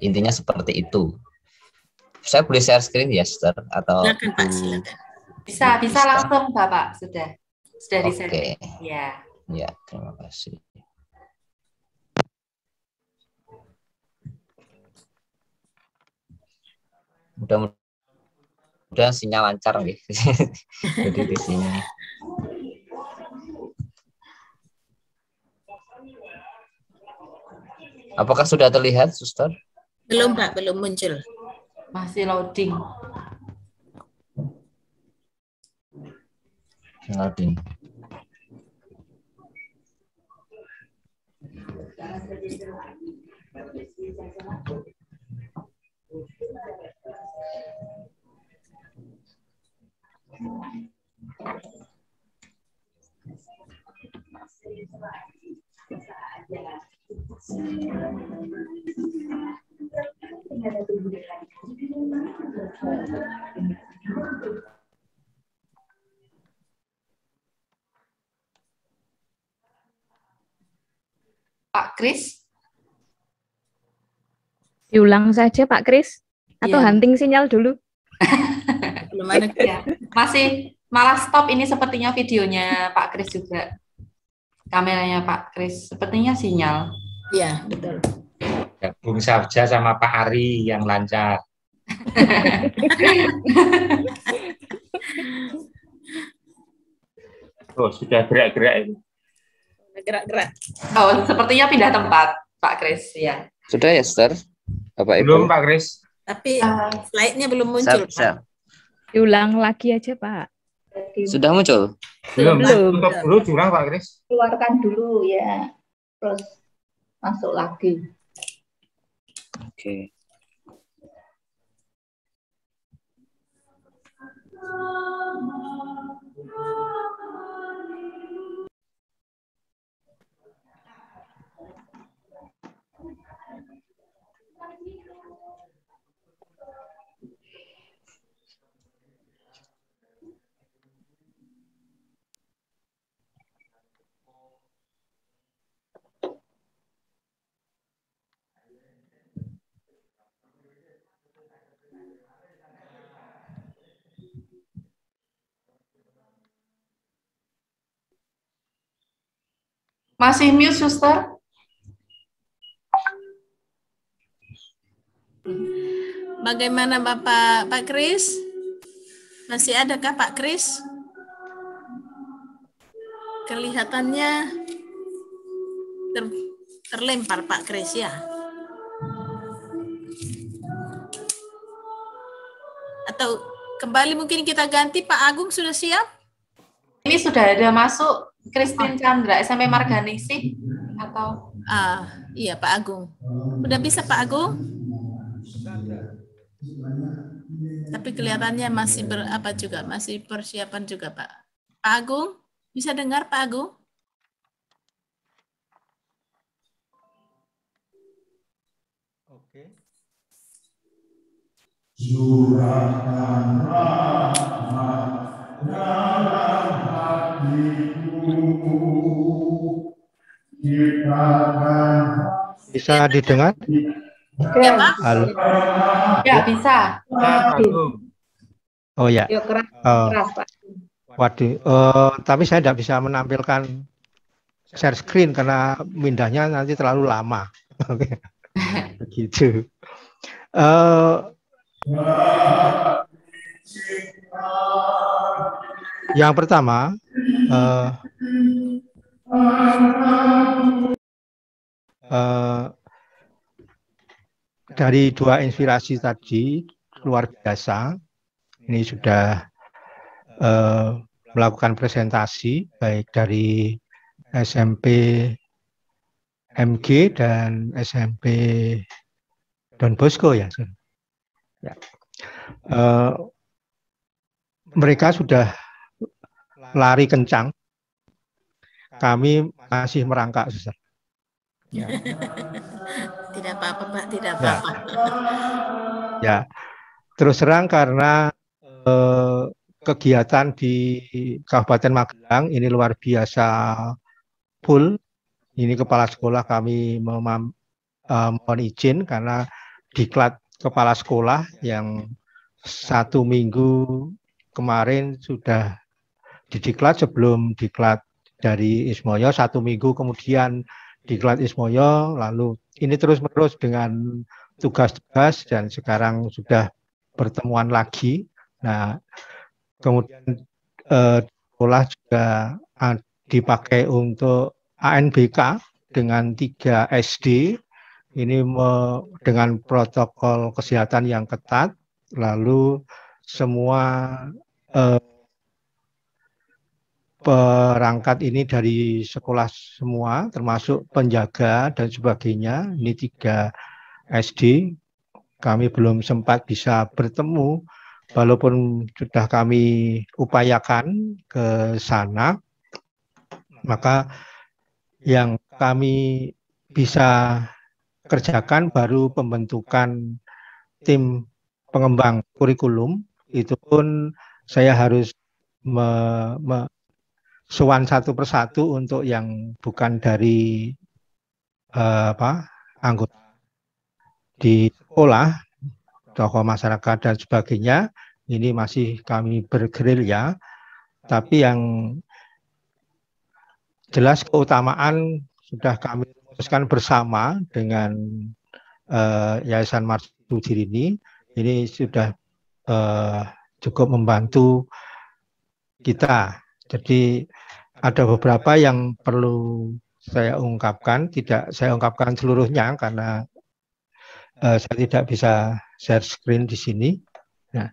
Intinya seperti itu. Saya boleh share screen ya, Suster? Atau silakan, Pak, silakan. Bisa, bisa langsung Bapak, sudah. Sudah di okay. Ya. Ya, terima kasih. Mudah-mudahan sinyal lancar nih. Jadi di sini. Apakah sudah terlihat, Suster? Belum, Pak, belum muncul. Masih loading. natin. bilang saja Pak Kris atau yeah. hunting sinyal dulu. Belum ada. Ya. Masih malah stop ini sepertinya videonya Pak Kris juga. Kameranya Pak Kris sepertinya sinyal. Iya, betul. Ya, Bung saja sama Pak Ari yang lancar. oh, sudah gerak-gerak ini gerak-gerak. Oh, sepertinya pindah tempat, Pak Kris, ya. Sudah ya, Sir? Bapak Ibu. Belum Pak Kris. Tapi uh, slide-nya belum muncul. Siap, siap. Diulang lagi aja Pak. Sudah muncul? Belum. belum. Tutup dulu diulang Pak Kris. Keluarkan dulu ya. Terus masuk lagi. Oke. Okay. Masih mute, Suster? Bagaimana Bapak Pak Kris? Masih adakah Pak Kris? Kelihatannya ter, terlempar Pak Kris ya. Atau kembali mungkin kita ganti Pak Agung sudah siap? Ini sudah ada masuk Kristin Chandra SMP sih atau ah iya Pak Agung udah bisa Pak Agung tapi kelihatannya masih ber, apa juga masih persiapan juga Pak Pak Agung bisa dengar Pak Agung Oke Bisa didengar? Ya, Mas. Halo. Ya, bisa. Oh ya. Yuk, keras, uh, keras, Pak. Waduh, uh, tapi saya tidak bisa menampilkan share screen karena mindahnya nanti terlalu lama. Begitu. uh, yang pertama, uh, Eh, dari dua inspirasi tadi luar biasa. Ini sudah uh, melakukan presentasi baik dari SMP MG dan SMP Don Bosco ya. ya. Uh, mereka sudah lari kencang, kami masih merangkak Ya. Tidak apa-apa, Pak. Tidak ya. apa-apa. Ya. ya. Terus terang karena eh, kegiatan di Kabupaten Magelang ini luar biasa full. Ini kepala sekolah kami memam, eh, mohon izin karena diklat kepala sekolah yang satu minggu kemarin sudah didiklat sebelum diklat dari Ismoyo satu minggu kemudian di Klat Ismoyo, lalu ini terus-menerus dengan tugas-tugas dan sekarang sudah pertemuan lagi. Nah, kemudian eh, juga dipakai untuk ANBK dengan 3 SD. Ini me, dengan protokol kesehatan yang ketat, lalu semua eh, perangkat ini dari sekolah semua, termasuk penjaga dan sebagainya. Ini tiga SD. Kami belum sempat bisa bertemu, walaupun sudah kami upayakan ke sana. Maka yang kami bisa kerjakan baru pembentukan tim pengembang kurikulum. Itu pun saya harus me, me, sowan satu persatu untuk yang bukan dari uh, apa anggota di sekolah, tokoh masyarakat dan sebagainya, ini masih kami bergeril ya. Tapi yang jelas keutamaan sudah kami teruskan bersama dengan uh, Yayasan Marsu Jirini. Ini sudah uh, cukup membantu kita jadi ada beberapa yang perlu saya ungkapkan, tidak saya ungkapkan seluruhnya karena uh, saya tidak bisa share screen di sini. Nah,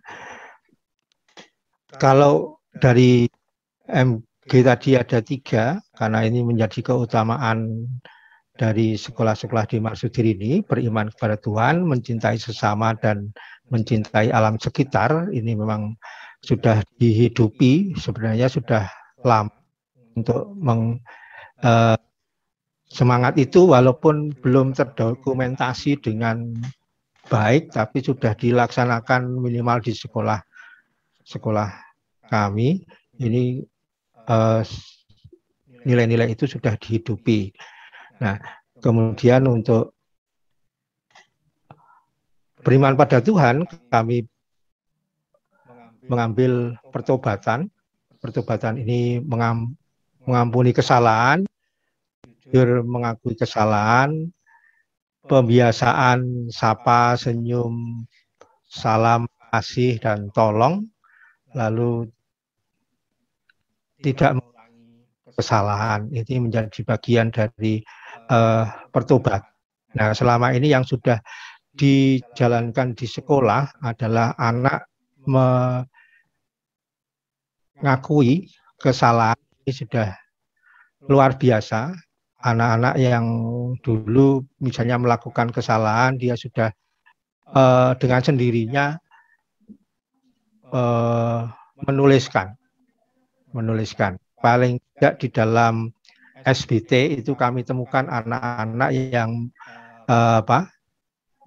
kalau dari MG tadi ada tiga, karena ini menjadi keutamaan dari sekolah-sekolah di Marsudir ini, beriman kepada Tuhan, mencintai sesama, dan mencintai alam sekitar. Ini memang sudah dihidupi sebenarnya sudah lama untuk meng, uh, semangat itu walaupun belum terdokumentasi dengan baik tapi sudah dilaksanakan minimal di sekolah sekolah kami ini nilai eh, nilai-nilai itu sudah dihidupi. Nah, kemudian untuk beriman pada Tuhan kami Iya. mengambil pertobatan. Pertobatan ini mengam, mengampuni kesalahan, jujur mengakui kesalahan, pembiasaan sapa, senyum, salam, kasih, dan tolong, lalu tidak mengulangi kesalahan. Ini menjadi bagian dari uh, pertobat. Nah, selama ini yang sudah dijalankan di sekolah adalah anak me ngakui kesalahan ini sudah hmm. luar biasa. Anak-anak yang dulu misalnya melakukan kesalahan, dia sudah uh, dengan sendirinya uh, menuliskan, menuliskan. Paling tidak di dalam SBT itu kami temukan anak-anak yang uh, apa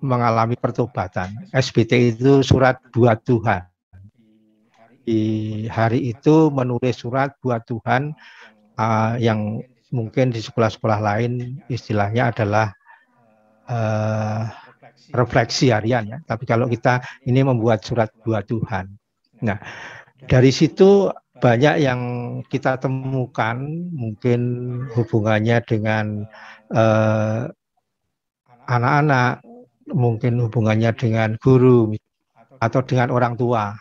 mengalami pertobatan. SBT itu surat buat Tuhan di hari itu menulis surat buat Tuhan uh, yang mungkin di sekolah-sekolah lain istilahnya adalah uh, refleksi harian ya. Tapi kalau kita ini membuat surat buat Tuhan. Nah, dari situ banyak yang kita temukan mungkin hubungannya dengan eh, anak-anak, uh, anak -anak, mungkin hubungannya dengan guru atau dengan orang tua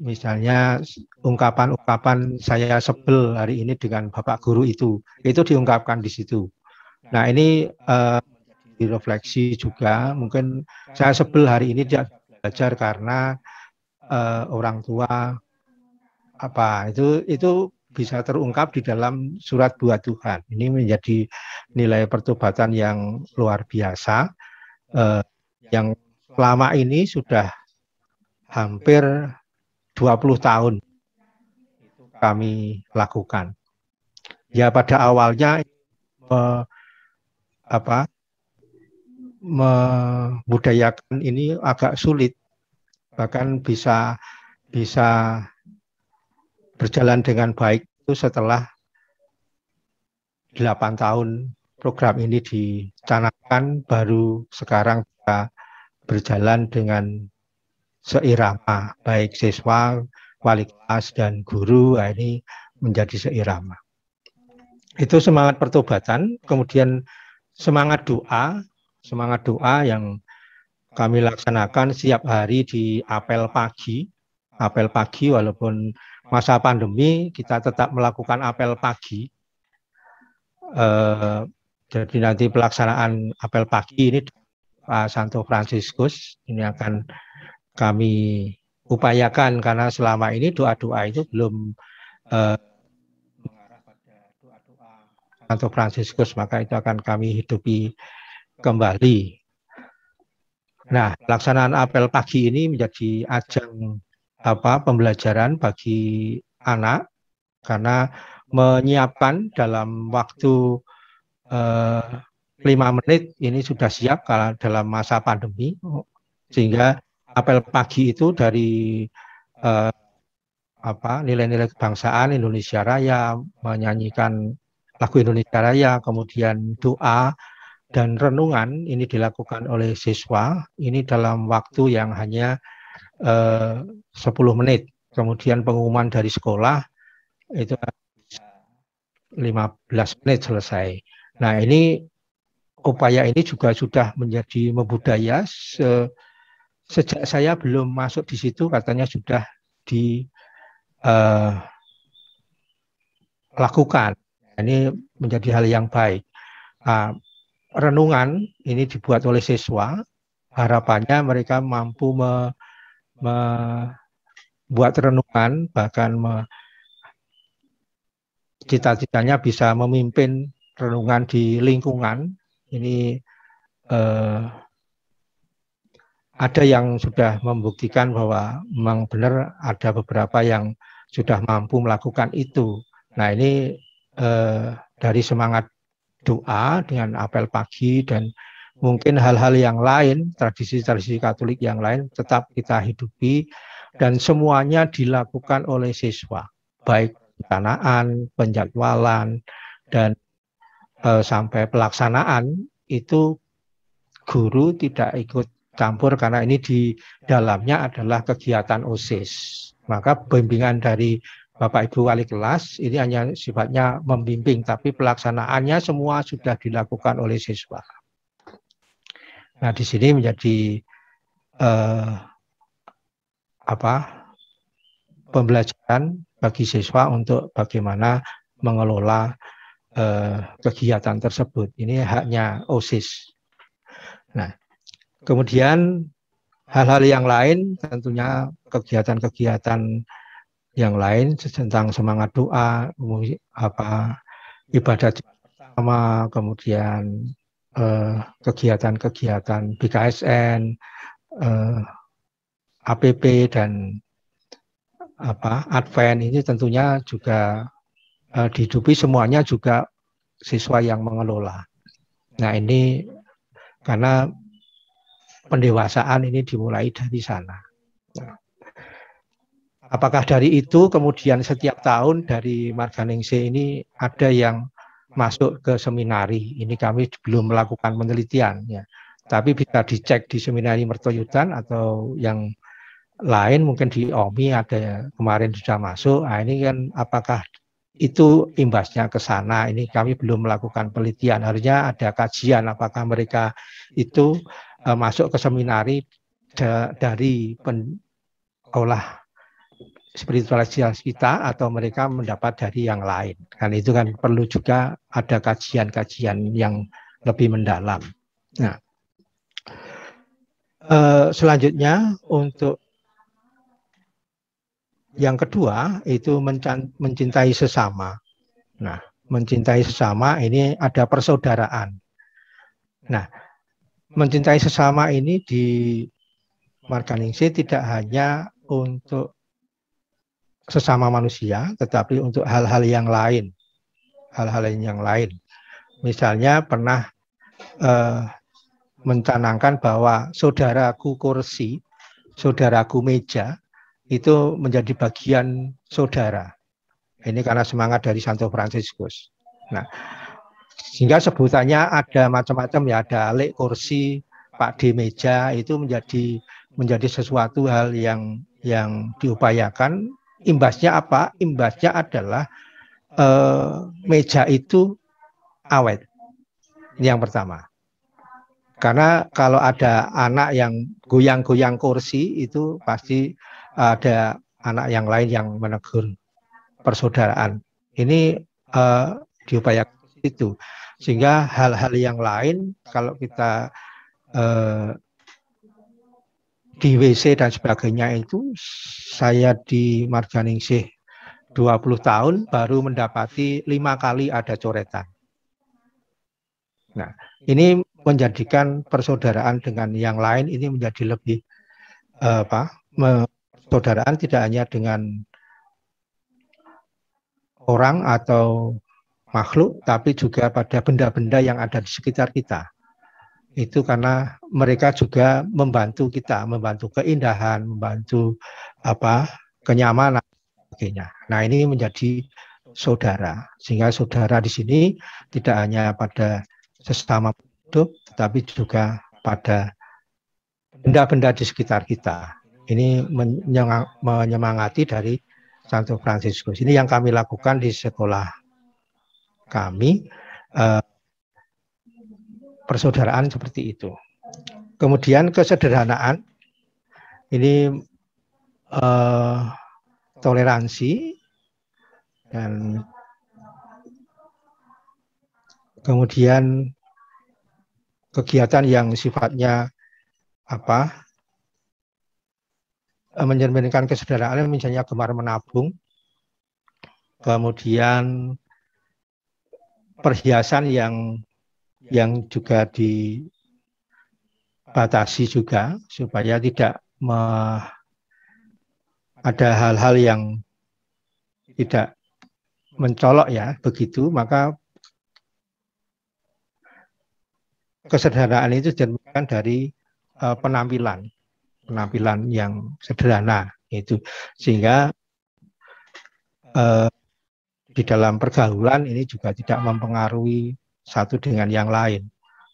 misalnya ungkapan-ungkapan saya sebel hari ini dengan bapak guru itu itu diungkapkan di situ nah ini uh, direfleksi juga mungkin saya sebel hari ini tidak belajar karena uh, orang tua apa itu itu bisa terungkap di dalam surat buat Tuhan ini menjadi nilai pertobatan yang luar biasa uh, yang lama ini sudah hampir 20 tahun kami lakukan. Ya pada awalnya me, apa membudayakan ini agak sulit bahkan bisa bisa berjalan dengan baik itu setelah 8 tahun program ini dicanangkan baru sekarang bisa berjalan dengan seirama, baik siswa, wali kelas, dan guru, nah, ini menjadi seirama. Itu semangat pertobatan, kemudian semangat doa, semangat doa yang kami laksanakan setiap hari di apel pagi, apel pagi walaupun masa pandemi kita tetap melakukan apel pagi. Eh, jadi nanti pelaksanaan apel pagi ini Pak Santo Fransiskus ini akan kami upayakan karena selama ini doa-doa itu belum eh, mengarah pada doa-doa Santo Fransiskus maka itu akan kami hidupi kembali. Nah, pelaksanaan apel pagi ini menjadi ajang apa pembelajaran bagi anak karena menyiapkan dalam waktu eh, lima menit ini sudah siap kalau dalam masa pandemi sehingga apel pagi itu dari eh, apa nilai-nilai kebangsaan Indonesia Raya, menyanyikan lagu Indonesia Raya, kemudian doa dan renungan ini dilakukan oleh siswa ini dalam waktu yang hanya eh, 10 menit. Kemudian pengumuman dari sekolah itu 15 menit selesai. Nah, ini upaya ini juga sudah menjadi membudaya se sejak saya belum masuk di situ katanya sudah dilakukan. Eh, uh, ini menjadi hal yang baik. Uh, renungan ini dibuat oleh siswa. Harapannya mereka mampu me, membuat renungan bahkan me, cita-citanya bisa memimpin renungan di lingkungan. Ini eh, ada yang sudah membuktikan bahwa memang benar ada beberapa yang sudah mampu melakukan itu. Nah ini eh, dari semangat doa dengan apel pagi dan mungkin hal-hal yang lain, tradisi-tradisi Katolik yang lain tetap kita hidupi dan semuanya dilakukan oleh siswa, baik perencanaan, penjadwalan, dan eh, sampai pelaksanaan itu guru tidak ikut campur karena ini di dalamnya adalah kegiatan OSIS. Maka bimbingan dari Bapak Ibu wali kelas ini hanya sifatnya membimbing tapi pelaksanaannya semua sudah dilakukan oleh siswa. Nah, di sini menjadi eh, apa? pembelajaran bagi siswa untuk bagaimana mengelola eh, kegiatan tersebut. Ini haknya OSIS. Nah, Kemudian hal-hal yang lain tentunya kegiatan-kegiatan yang lain tentang semangat doa, apa ibadah pertama, kemudian eh, kegiatan-kegiatan eh, BKSN, eh, APP dan apa Advent ini tentunya juga eh, dihidupi semuanya juga siswa yang mengelola. Nah ini karena pendewasaan ini dimulai dari sana. Nah. apakah dari itu kemudian setiap tahun dari Marganingse ini ada yang masuk ke seminari? Ini kami belum melakukan penelitian ya. Tapi bisa dicek di seminari Mertoyudan atau yang lain mungkin di OMI ada kemarin sudah masuk. Nah, ini kan apakah itu imbasnya ke sana. Ini kami belum melakukan penelitian. Harusnya ada kajian apakah mereka itu uh, masuk ke seminari da dari olah spiritualitas kita atau mereka mendapat dari yang lain. Kan itu kan perlu juga ada kajian-kajian yang lebih mendalam. Nah, uh, selanjutnya untuk yang kedua itu mencintai sesama. Nah, mencintai sesama ini ada persaudaraan. Nah, mencintai sesama ini di Marganingsi tidak hanya untuk sesama manusia, tetapi untuk hal-hal yang lain, hal-hal yang lain. Misalnya pernah eh, mencanangkan bahwa saudaraku kursi, saudaraku meja itu menjadi bagian saudara. Ini karena semangat dari Santo Fransiskus. Nah, sehingga sebutannya ada macam-macam ya, ada lek kursi, Pak di meja itu menjadi menjadi sesuatu hal yang yang diupayakan. Imbasnya apa? Imbasnya adalah eh, meja itu awet. Yang pertama. Karena kalau ada anak yang goyang-goyang kursi itu pasti ada anak yang lain yang menegur persaudaraan. Ini uh, diupayakan itu. Sehingga hal-hal yang lain kalau kita eh, di WC dan sebagainya itu saya di Marjaningsih 20 tahun baru mendapati lima kali ada coretan. Nah, ini menjadikan persaudaraan dengan yang lain ini menjadi lebih eh, apa? persaudaraan tidak hanya dengan orang atau makhluk, tapi juga pada benda-benda yang ada di sekitar kita. Itu karena mereka juga membantu kita, membantu keindahan, membantu apa kenyamanan, sebagainya. Nah ini menjadi saudara, sehingga saudara di sini tidak hanya pada sesama hidup, tetapi juga pada benda-benda di sekitar kita. Ini menyemangati dari Santo Fransiskus. Ini yang kami lakukan di sekolah kami eh, persaudaraan seperti itu. Kemudian kesederhanaan ini eh, toleransi dan kemudian kegiatan yang sifatnya apa eh, mencerminkan kesederhanaan misalnya gemar menabung kemudian perhiasan yang yang juga dibatasi juga supaya tidak me, ada hal-hal yang tidak mencolok ya begitu maka kesederhanaan itu ditemukan dari uh, penampilan penampilan yang sederhana itu sehingga uh, di dalam pergaulan ini juga tidak mempengaruhi satu dengan yang lain.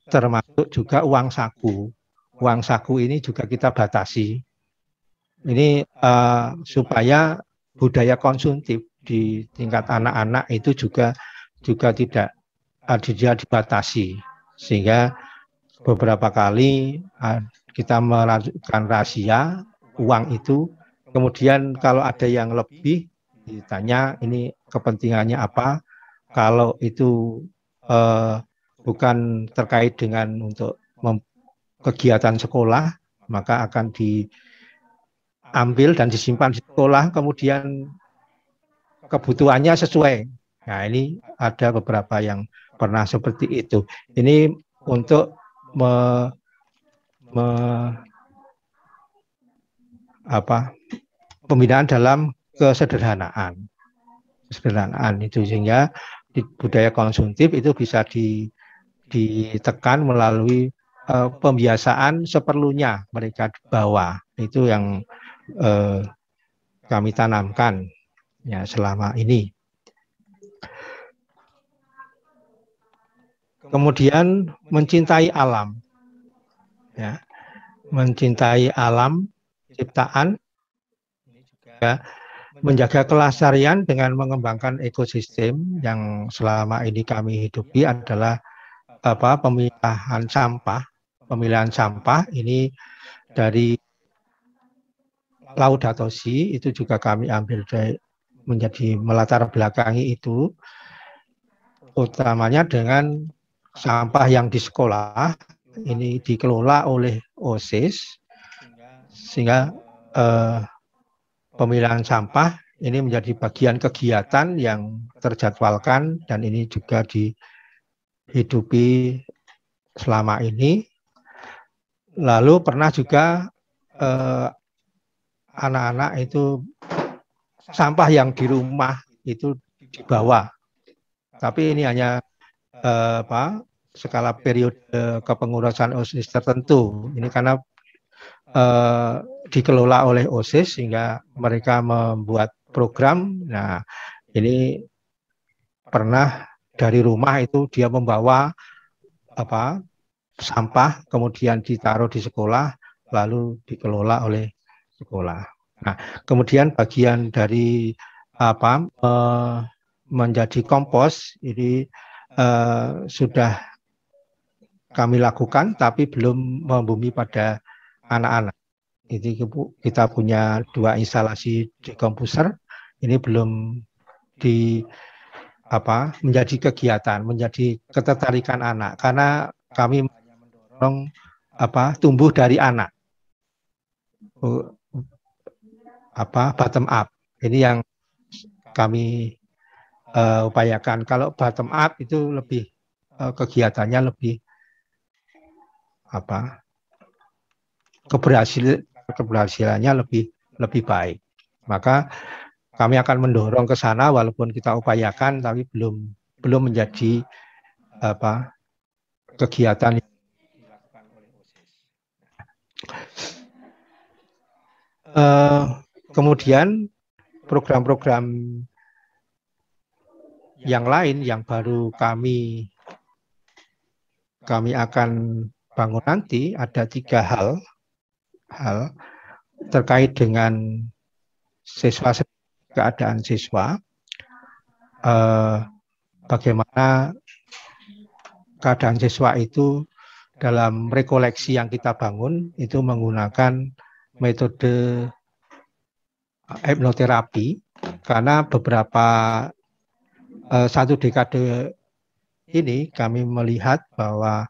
Termasuk juga uang saku. Uang saku ini juga kita batasi. Ini uh, supaya budaya konsumtif di tingkat anak-anak itu juga juga tidak ada eh, dibatasi sehingga beberapa kali eh, kita melakukan rahasia uang itu kemudian kalau ada yang lebih ditanya ini kepentingannya apa kalau itu eh, bukan terkait dengan untuk kegiatan sekolah maka akan diambil dan disimpan di sekolah kemudian kebutuhannya sesuai nah ini ada beberapa yang pernah seperti itu ini untuk me, me, apa pembinaan dalam kesederhanaan kesederhanaan itu sehingga di budaya konsumtif itu bisa di, ditekan melalui uh, pembiasaan seperlunya mereka bawa itu yang uh, kami tanamkan ya selama ini. Kemudian mencintai alam, ya mencintai alam ciptaan. Ya, menjaga kelas kelestarian dengan mengembangkan ekosistem yang selama ini kami hidupi adalah apa pemilahan sampah pemilahan sampah ini dari laut Datosi itu juga kami ambil dari menjadi melatar belakangi itu utamanya dengan sampah yang di sekolah ini dikelola oleh OSIS sehingga eh, pemilihan sampah ini menjadi bagian kegiatan yang terjadwalkan dan ini juga dihidupi selama ini. Lalu pernah juga eh, anak-anak eh, itu sampah yang di rumah itu dibawa. Tapi ini hanya eh, apa skala periode kepengurusan OSIS tertentu. Ini karena Eh, dikelola oleh OSIS sehingga mereka membuat program. Nah, ini pernah dari rumah itu dia membawa apa sampah kemudian ditaruh di sekolah lalu dikelola oleh sekolah. Nah, kemudian bagian dari apa menjadi kompos ini eh, sudah kami lakukan tapi belum membumi pada anak-anak. Jadi kita punya dua instalasi di komputer. Ini belum di apa menjadi kegiatan, menjadi ketertarikan anak karena kami mendorong apa tumbuh dari anak. apa bottom up. Ini yang kami uh, upayakan. Kalau bottom up itu lebih uh, kegiatannya lebih apa keberhasil keberhasilannya lebih lebih baik. Maka kami akan mendorong ke sana walaupun kita upayakan tapi belum belum menjadi apa kegiatan yang Uh, kemudian program-program yang lain yang baru kami kami akan bangun nanti ada tiga hal hal terkait dengan siswa keadaan siswa, eh, bagaimana keadaan siswa itu dalam rekoleksi yang kita bangun itu menggunakan metode eh, hipnoterapi karena beberapa eh, satu dekade ini kami melihat bahwa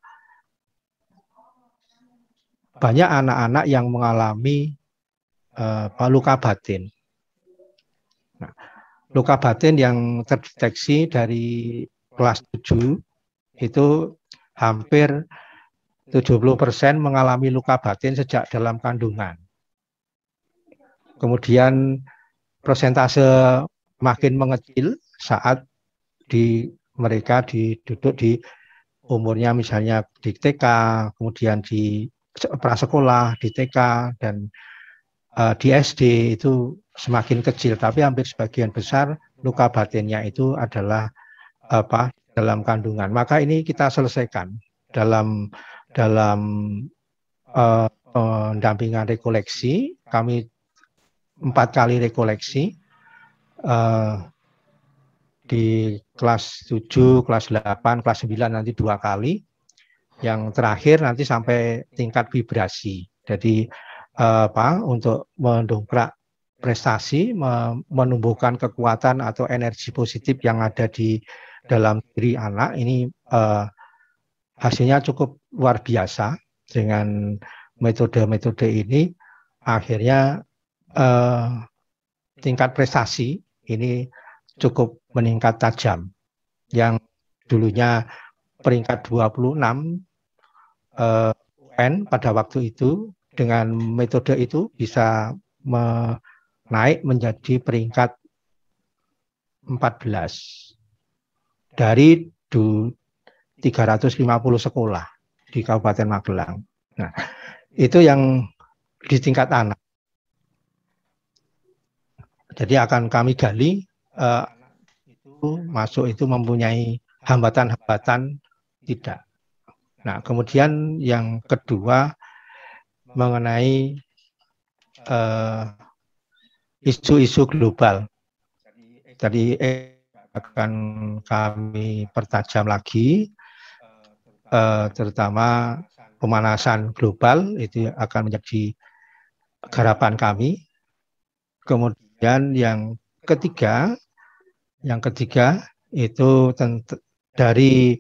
banyak anak-anak yang mengalami uh, luka batin. Nah, luka batin yang terdeteksi dari kelas 7 itu hampir 70% mengalami luka batin sejak dalam kandungan. Kemudian persentase makin mengecil saat di mereka diduduk di umurnya misalnya di TK, kemudian di prasekolah, di TK dan uh, di SD itu semakin kecil, tapi hampir sebagian besar luka batinnya itu adalah apa dalam kandungan. Maka ini kita selesaikan dalam dalam uh, pendampingan rekoleksi. Kami empat kali rekoleksi uh, di kelas 7, kelas 8, kelas 9 nanti dua kali yang terakhir nanti sampai tingkat vibrasi. Jadi eh, apa untuk mendongkrak prestasi, menumbuhkan kekuatan atau energi positif yang ada di dalam diri anak ini eh, hasilnya cukup luar biasa dengan metode-metode ini akhirnya eh, tingkat prestasi ini cukup meningkat tajam yang dulunya peringkat 26 eh, UN pada waktu itu dengan metode itu bisa me naik menjadi peringkat 14 dari 350 sekolah di Kabupaten Magelang. Nah, itu yang di tingkat anak. Jadi akan kami gali uh, itu masuk itu mempunyai hambatan-hambatan tidak. Nah, kemudian yang kedua mengenai eh, isu-isu uh, global. Tadi akan kami pertajam lagi, uh, terutama pemanasan global itu akan menjadi garapan kami. Kemudian yang ketiga, yang ketiga itu dari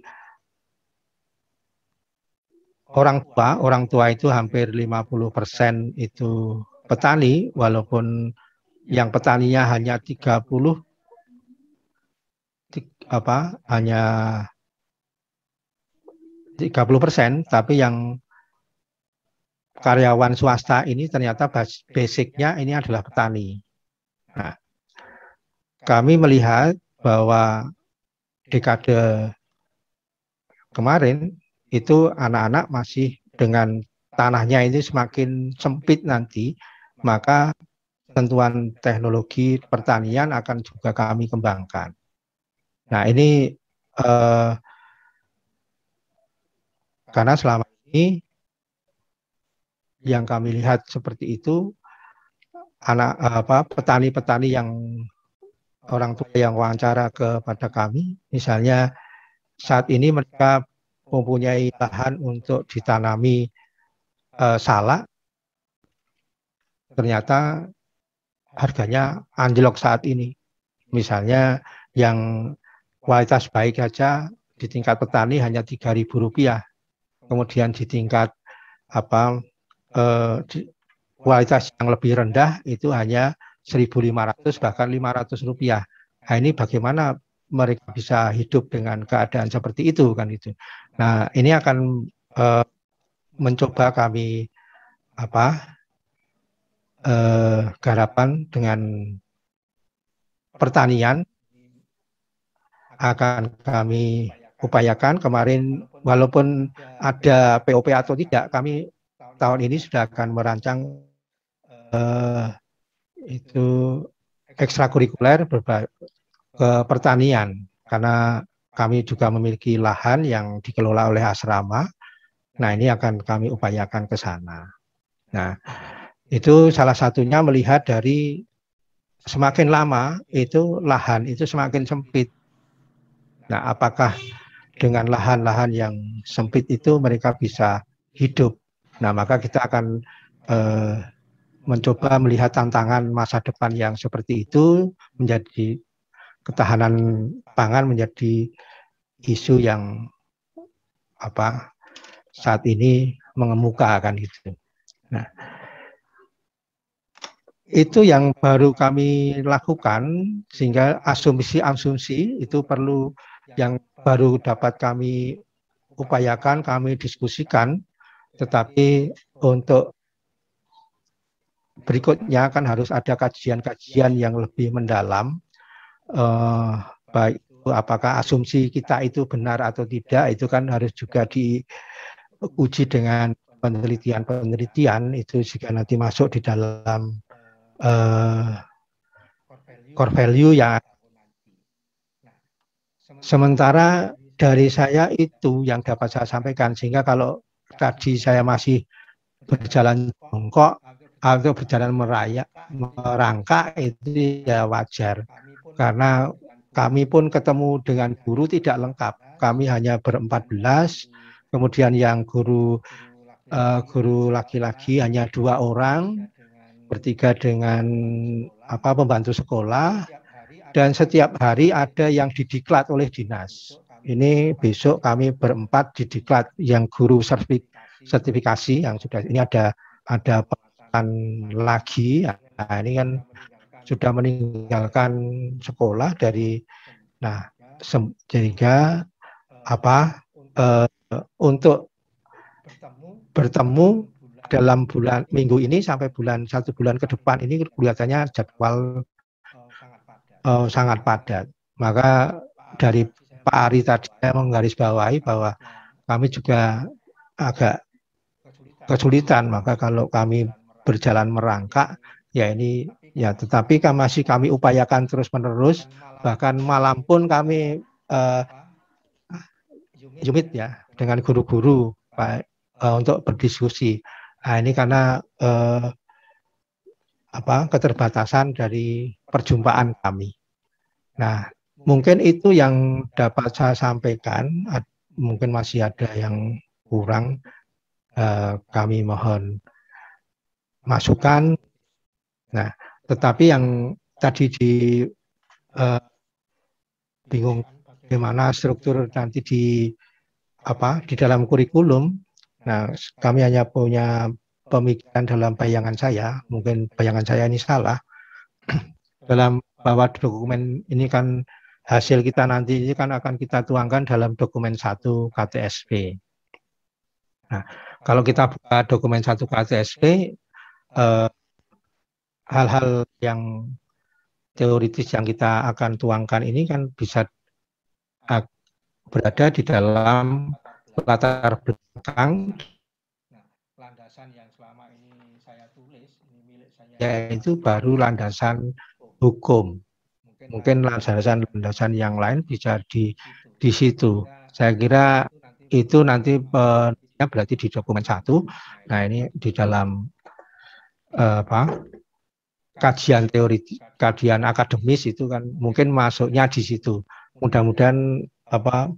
orang tua, orang tua itu hampir 50% itu petani walaupun yang petaninya hanya 30 apa hanya 30 persen, tapi yang karyawan swasta ini ternyata basicnya ini adalah petani. Nah, kami melihat bahwa dekade kemarin itu anak-anak masih dengan tanahnya ini semakin sempit nanti, maka tentuan teknologi pertanian akan juga kami kembangkan. Nah ini eh, karena selama ini yang kami lihat seperti itu anak apa petani-petani yang orang tua yang wawancara kepada kami, misalnya saat ini mereka mempunyai lahan untuk ditanami uh, eh, salak, ternyata harganya anjlok saat ini. Misalnya yang kualitas baik saja di tingkat petani hanya rp rupiah, kemudian di tingkat apa eh, di, kualitas yang lebih rendah itu hanya 1.500 bahkan 500 rupiah. Nah, ini bagaimana mereka bisa hidup dengan keadaan seperti itu kan itu. Nah, ini akan uh, mencoba kami apa uh, garapan dengan pertanian akan kami upayakan kemarin walaupun ada POP atau tidak kami tahun ini sudah akan merancang uh, itu ekstrakurikuler ke pertanian karena kami juga memiliki lahan yang dikelola oleh asrama. Nah, ini akan kami upayakan ke sana. Nah, itu salah satunya melihat dari semakin lama itu lahan itu semakin sempit. Nah, apakah dengan lahan-lahan yang sempit itu mereka bisa hidup? Nah, maka kita akan eh, mencoba melihat tantangan masa depan yang seperti itu menjadi ketahanan pangan menjadi isu yang apa saat ini mengemuka kan gitu. Nah, itu yang baru kami lakukan sehingga asumsi-asumsi itu perlu yang baru dapat kami upayakan, kami diskusikan. Tetapi untuk berikutnya kan harus ada kajian-kajian yang lebih mendalam eh, baik apakah asumsi kita itu benar atau tidak itu kan harus juga diuji dengan penelitian-penelitian itu jika nanti masuk di dalam eh, core value yang sementara dari saya itu yang dapat saya sampaikan sehingga kalau tadi saya masih berjalan bongkok atau berjalan merayak merangkak itu ya wajar karena kami pun ketemu dengan guru tidak lengkap. Kami hanya berempat belas, kemudian yang guru uh, guru laki-laki hanya dua orang, bertiga dengan apa pembantu sekolah, dan setiap hari ada yang didiklat oleh dinas. Ini besok kami berempat didiklat yang guru sertifikasi yang sudah ini ada ada lagi. Nah, ini kan sudah meninggalkan sekolah dari nah sehingga apa uh, untuk bertemu dalam bulan minggu ini sampai bulan satu bulan ke depan ini kelihatannya jadwal uh, sangat padat maka dari Pak Ari tadi saya menggarisbawahi bahwa kami juga agak kesulitan maka kalau kami berjalan merangkak ya ini Ya, tetapi masih kami upayakan terus-menerus, bahkan malam pun kami uh, jumit ya, ya dengan guru-guru Pak uh, untuk berdiskusi. Nah, ini karena uh, apa keterbatasan dari perjumpaan kami. Nah, mungkin itu yang dapat saya sampaikan. mungkin masih ada yang kurang. Uh, kami mohon masukan. Nah, tetapi yang tadi di uh, eh, bingung bagaimana struktur nanti di apa di dalam kurikulum. Nah, kami hanya punya pemikiran dalam bayangan saya, mungkin bayangan saya ini salah. dalam bahwa dokumen ini kan hasil kita nanti ini kan akan kita tuangkan dalam dokumen satu KTSP. Nah, kalau kita buka dokumen satu KTSP, eh, hal-hal yang teoritis yang kita akan tuangkan ini kan bisa ah, berada di dalam latar belakang nah, landasan yang selama ini saya tulis ini milik saya yaitu baru landasan hukum mungkin, landasan landasan yang lain bisa di di situ saya kira itu nanti eh, berarti di dokumen satu nah ini di dalam eh, apa kajian teori, kajian akademis itu kan mungkin masuknya di situ. Mudah-mudahan apa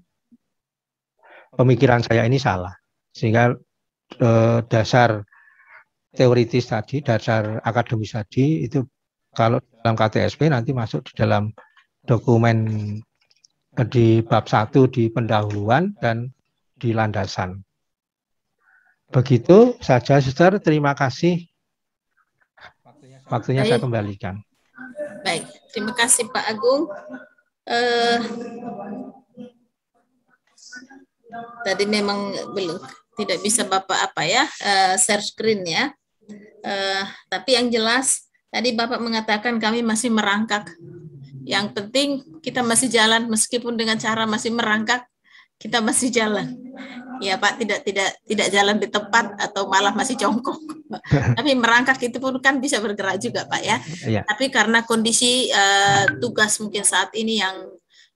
pemikiran saya ini salah sehingga eh, dasar teoritis tadi, dasar akademis tadi itu kalau dalam KTSP nanti masuk di dalam dokumen di bab satu di pendahuluan dan di landasan. Begitu saja, Suster. Terima kasih. Waktunya Baik. saya kembalikan. Baik, terima kasih Pak Agung. Uh, tadi memang belum tidak bisa Bapak apa ya uh, share screen ya. Uh, tapi yang jelas tadi Bapak mengatakan kami masih merangkak. Yang penting kita masih jalan meskipun dengan cara masih merangkak, kita masih jalan ya Pak tidak tidak tidak jalan di tempat atau malah masih jongkok. Tapi merangkak itu pun kan bisa bergerak juga Pak ya. ya. Tapi karena kondisi uh, tugas mungkin saat ini yang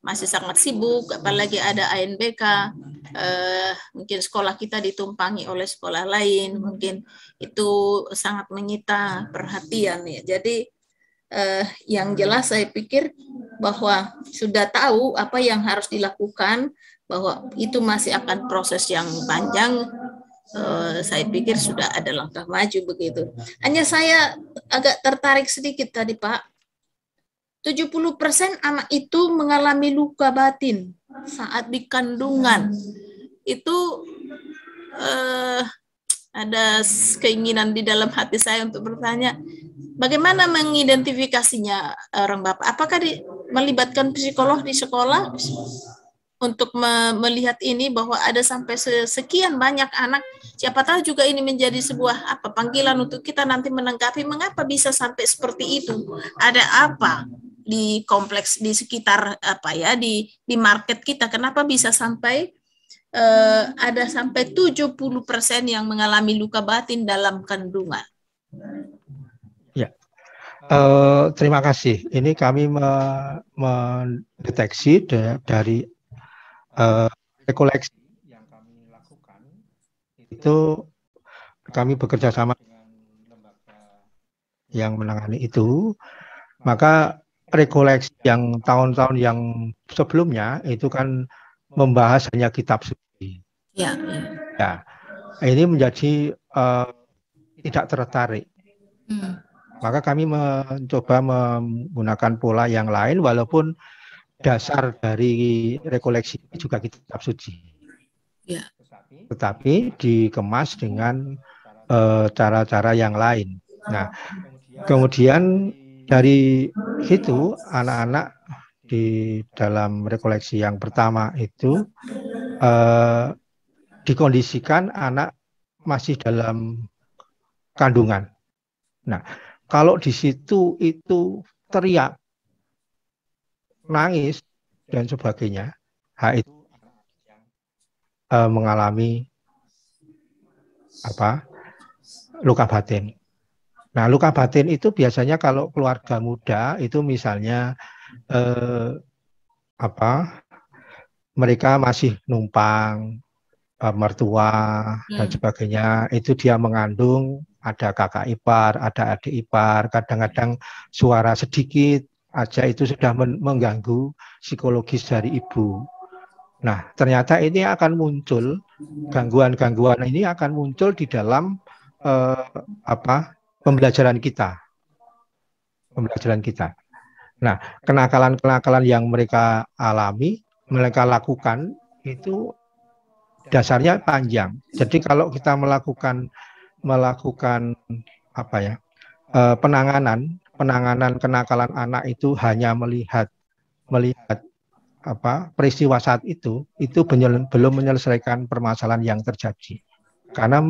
masih sangat sibuk, apalagi ada ANBK, uh, eh, mungkin sekolah kita ditumpangi oleh sekolah lain, mungkin itu sangat menyita perhatian ya. Jadi uh, yang jelas saya pikir bahwa sudah tahu apa yang harus dilakukan, bahwa itu masih akan proses yang panjang eh, saya pikir sudah ada langkah maju begitu. Hanya saya agak tertarik sedikit tadi Pak. 70% anak itu mengalami luka batin saat di kandungan. Itu uh, ada keinginan di dalam hati saya untuk bertanya, bagaimana mengidentifikasinya eh, orang Bapak? Apakah di, melibatkan psikolog di sekolah? untuk me melihat ini bahwa ada sampai sekian banyak anak siapa tahu juga ini menjadi sebuah apa panggilan untuk kita nanti menanggapi mengapa bisa sampai seperti itu ada apa di kompleks di sekitar apa ya di di market kita kenapa bisa sampai uh, ada sampai 70% yang mengalami luka batin dalam kandungan ya Uh, terima kasih. Ini kami mendeteksi de dari Eh, rekoleksi yang kami lakukan itu kami bekerja sama dengan lembaga yang menangani itu maka rekoleksi yang tahun-tahun yang sebelumnya itu kan membahas hanya kitab suci ya, ya. ini menjadi uh, tidak tertarik hmm. maka kami mencoba menggunakan pola yang lain walaupun dasar dari rekoleksi juga kitab suci. Ya. Tetapi dikemas dengan eh, cara-cara uh, yang lain. Nah, kemudian dari itu anak-anak di dalam rekoleksi yang pertama itu uh, dikondisikan anak masih dalam kandungan. Nah, kalau di situ itu teriak nangis dan sebagainya, hak itu uh, mengalami apa luka batin. Nah, luka batin itu biasanya kalau keluarga muda itu misalnya eh, apa mereka masih numpang eh, mertua dan hmm. sebagainya, itu dia mengandung ada kakak ipar, ada adik ipar, kadang-kadang suara sedikit aja itu sudah mengganggu psikologis dari ibu. Nah, ternyata ini akan muncul gangguan-gangguan ini akan muncul di dalam eh, apa pembelajaran kita, pembelajaran kita. Nah, kenakalan-kenakalan yang mereka alami, mereka lakukan itu dasarnya panjang. Jadi kalau kita melakukan melakukan apa ya eh, penanganan penanganan kenakalan anak itu hanya melihat melihat apa peristiwa saat itu itu benyel, belum menyelesaikan permasalahan yang terjadi karena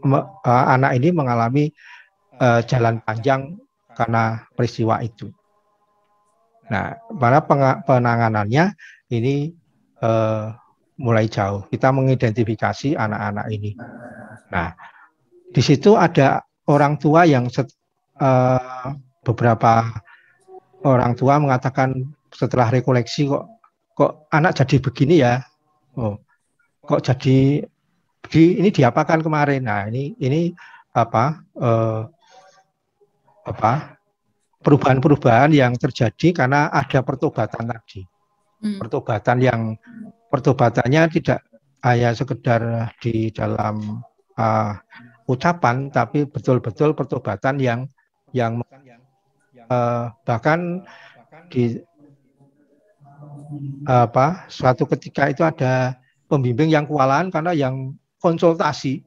me, uh, anak ini mengalami uh, jalan panjang karena peristiwa itu. Nah, para penanganannya ini uh, mulai jauh. Kita mengidentifikasi anak-anak ini. Nah, di situ ada orang tua yang set, uh, beberapa orang tua mengatakan setelah rekoleksi kok kok anak jadi begini ya oh kok jadi di ini diapakan kemarin nah ini ini apa eh, apa perubahan-perubahan yang terjadi karena ada pertobatan tadi hmm. pertobatan yang pertobatannya tidak hanya sekedar di dalam uh, ucapan tapi betul-betul pertobatan yang yang Eh, bahkan di apa suatu ketika itu ada pembimbing yang kewalahan karena yang konsultasi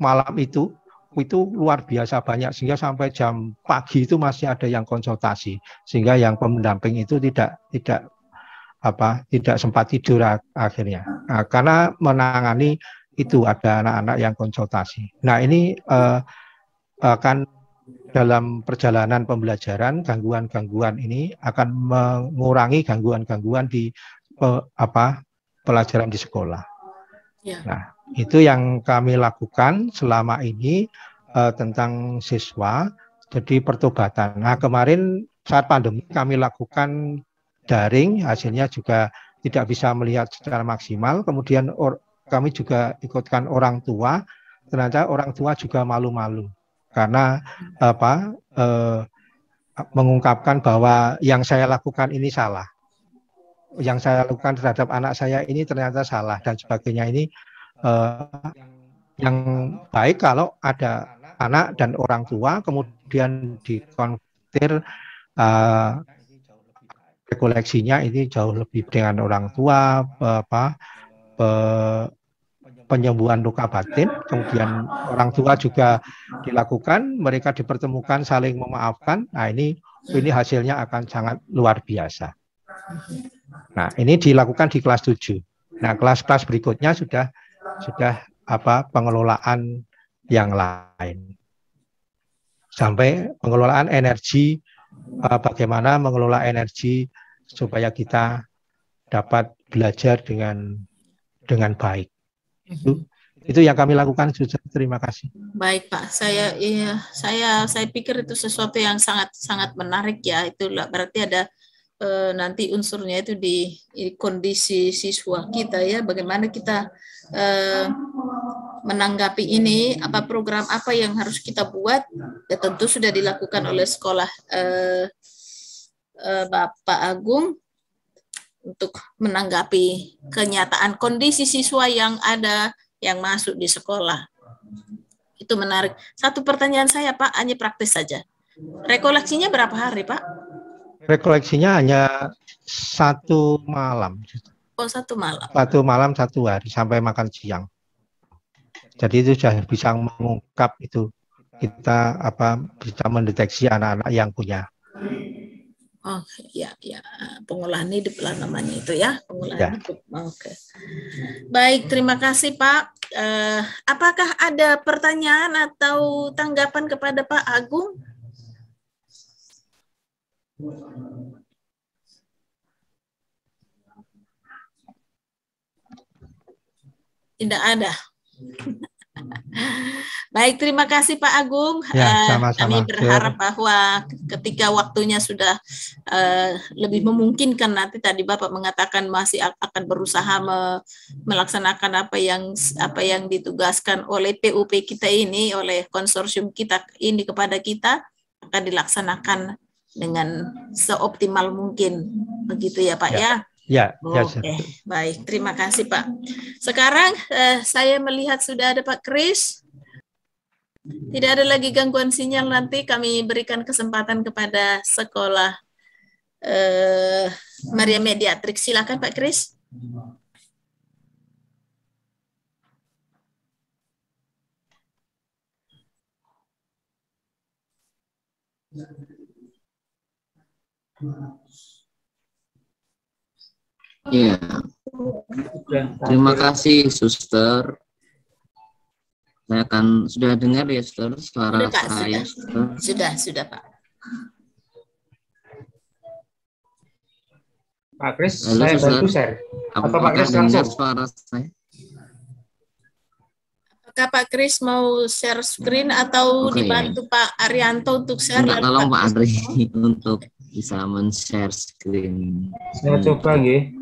malam itu itu luar biasa banyak sehingga sampai jam pagi itu masih ada yang konsultasi sehingga yang pendamping itu tidak tidak apa tidak sempat tidur akhirnya nah, karena menangani itu ada anak-anak yang konsultasi nah ini eh, akan dalam perjalanan pembelajaran gangguan-gangguan ini akan mengurangi gangguan-gangguan di pe, apa pelajaran di sekolah. Ya. Nah, itu yang kami lakukan selama ini eh, tentang siswa. Jadi pertobatan. Nah, kemarin saat pandemi kami lakukan daring, hasilnya juga tidak bisa melihat secara maksimal. Kemudian or, kami juga ikutkan orang tua. Ternyata orang tua juga malu-malu karena hmm. apa eh, mengungkapkan bahwa yang saya lakukan ini salah yang saya lakukan terhadap anak saya ini ternyata salah dan sebagainya ini eh, yang baik kalau ada anak dan orang tua kemudian dikonfir eh, koleksinya ini jauh lebih dengan orang tua apa eh, penyembuhan luka batin, kemudian orang tua juga dilakukan, mereka dipertemukan saling memaafkan. Nah, ini ini hasilnya akan sangat luar biasa. Nah, ini dilakukan di kelas 7. Nah, kelas-kelas berikutnya sudah sudah apa pengelolaan yang lain. Sampai pengelolaan energi eh, bagaimana mengelola energi supaya kita dapat belajar dengan dengan baik itu itu yang kami lakukan sudah Terima kasih. Baik Pak, saya iya saya saya pikir itu sesuatu yang sangat sangat menarik ya. Itu berarti ada e, nanti unsurnya itu di, di kondisi siswa kita ya. Bagaimana kita e, menanggapi ini? Apa program apa yang harus kita buat? Ya tentu sudah dilakukan oleh sekolah e, e, Bapak Agung untuk menanggapi kenyataan kondisi siswa yang ada yang masuk di sekolah. Itu menarik. Satu pertanyaan saya, Pak, hanya praktis saja. Rekoleksinya berapa hari, Pak? Rekoleksinya hanya satu malam. Oh, satu malam. Satu malam, satu hari, sampai makan siang. Jadi itu sudah bisa mengungkap itu kita apa bisa mendeteksi anak-anak yang punya Oh ya ya pengolahan hidup lah namanya itu ya pengolahan ya. hidup. Oke. Okay. Baik terima kasih Pak. Uh, apakah ada pertanyaan atau tanggapan kepada Pak Agung? Tidak ada. Baik, terima kasih Pak Agung. Ya, eh, sama -sama. Kami berharap bahwa ketika waktunya sudah uh, lebih memungkinkan nanti tadi Bapak mengatakan masih akan berusaha me melaksanakan apa yang apa yang ditugaskan oleh PUP kita ini oleh konsorsium kita ini kepada kita akan dilaksanakan dengan seoptimal mungkin. Begitu ya Pak ya. ya? Ya, ya. Oke, okay. baik. Terima kasih Pak. Sekarang eh, saya melihat sudah ada Pak Kris. Tidak ada lagi gangguan sinyal nanti kami berikan kesempatan kepada sekolah eh, Maria Mediatrik. Silakan Pak Kris. Iya. Terima kasih, Suster. Saya akan sudah dengar ya, Suster, suara sudah, Pak, saya. Sudah. Suster. sudah, sudah, Pak. Pak Kris, saya bantu share. Pak Kris langsung? Suara saya? Apakah Pak Kris mau share screen atau okay, dibantu Pak Arianto untuk share? Minta tolong Pak, Pak untuk bisa men-share screen. Saya hmm. coba nggih.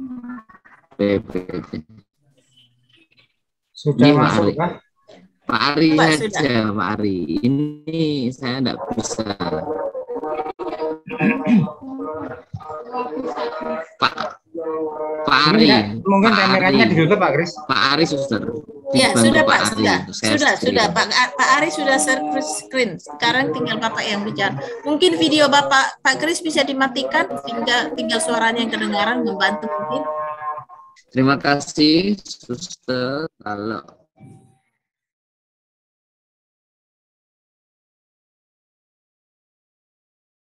PPT. Sudah ini masuk, Pak Ari. Pak Ari saja, Pak Ari. Ini saya tidak bisa. Pak Pak Ari. Mungkin kameranya ditutup Pak Kris. Pak Ari suster. Ya, sudah Pak, Pak sudah. Sudah, sudah Pak Pak Ari sudah share screen. Sekarang tinggal Bapak yang bicara. Mungkin video Bapak Pak Kris bisa dimatikan sehingga tinggal suaranya yang kedengaran membantu mungkin. Terima kasih, Suster. Kalau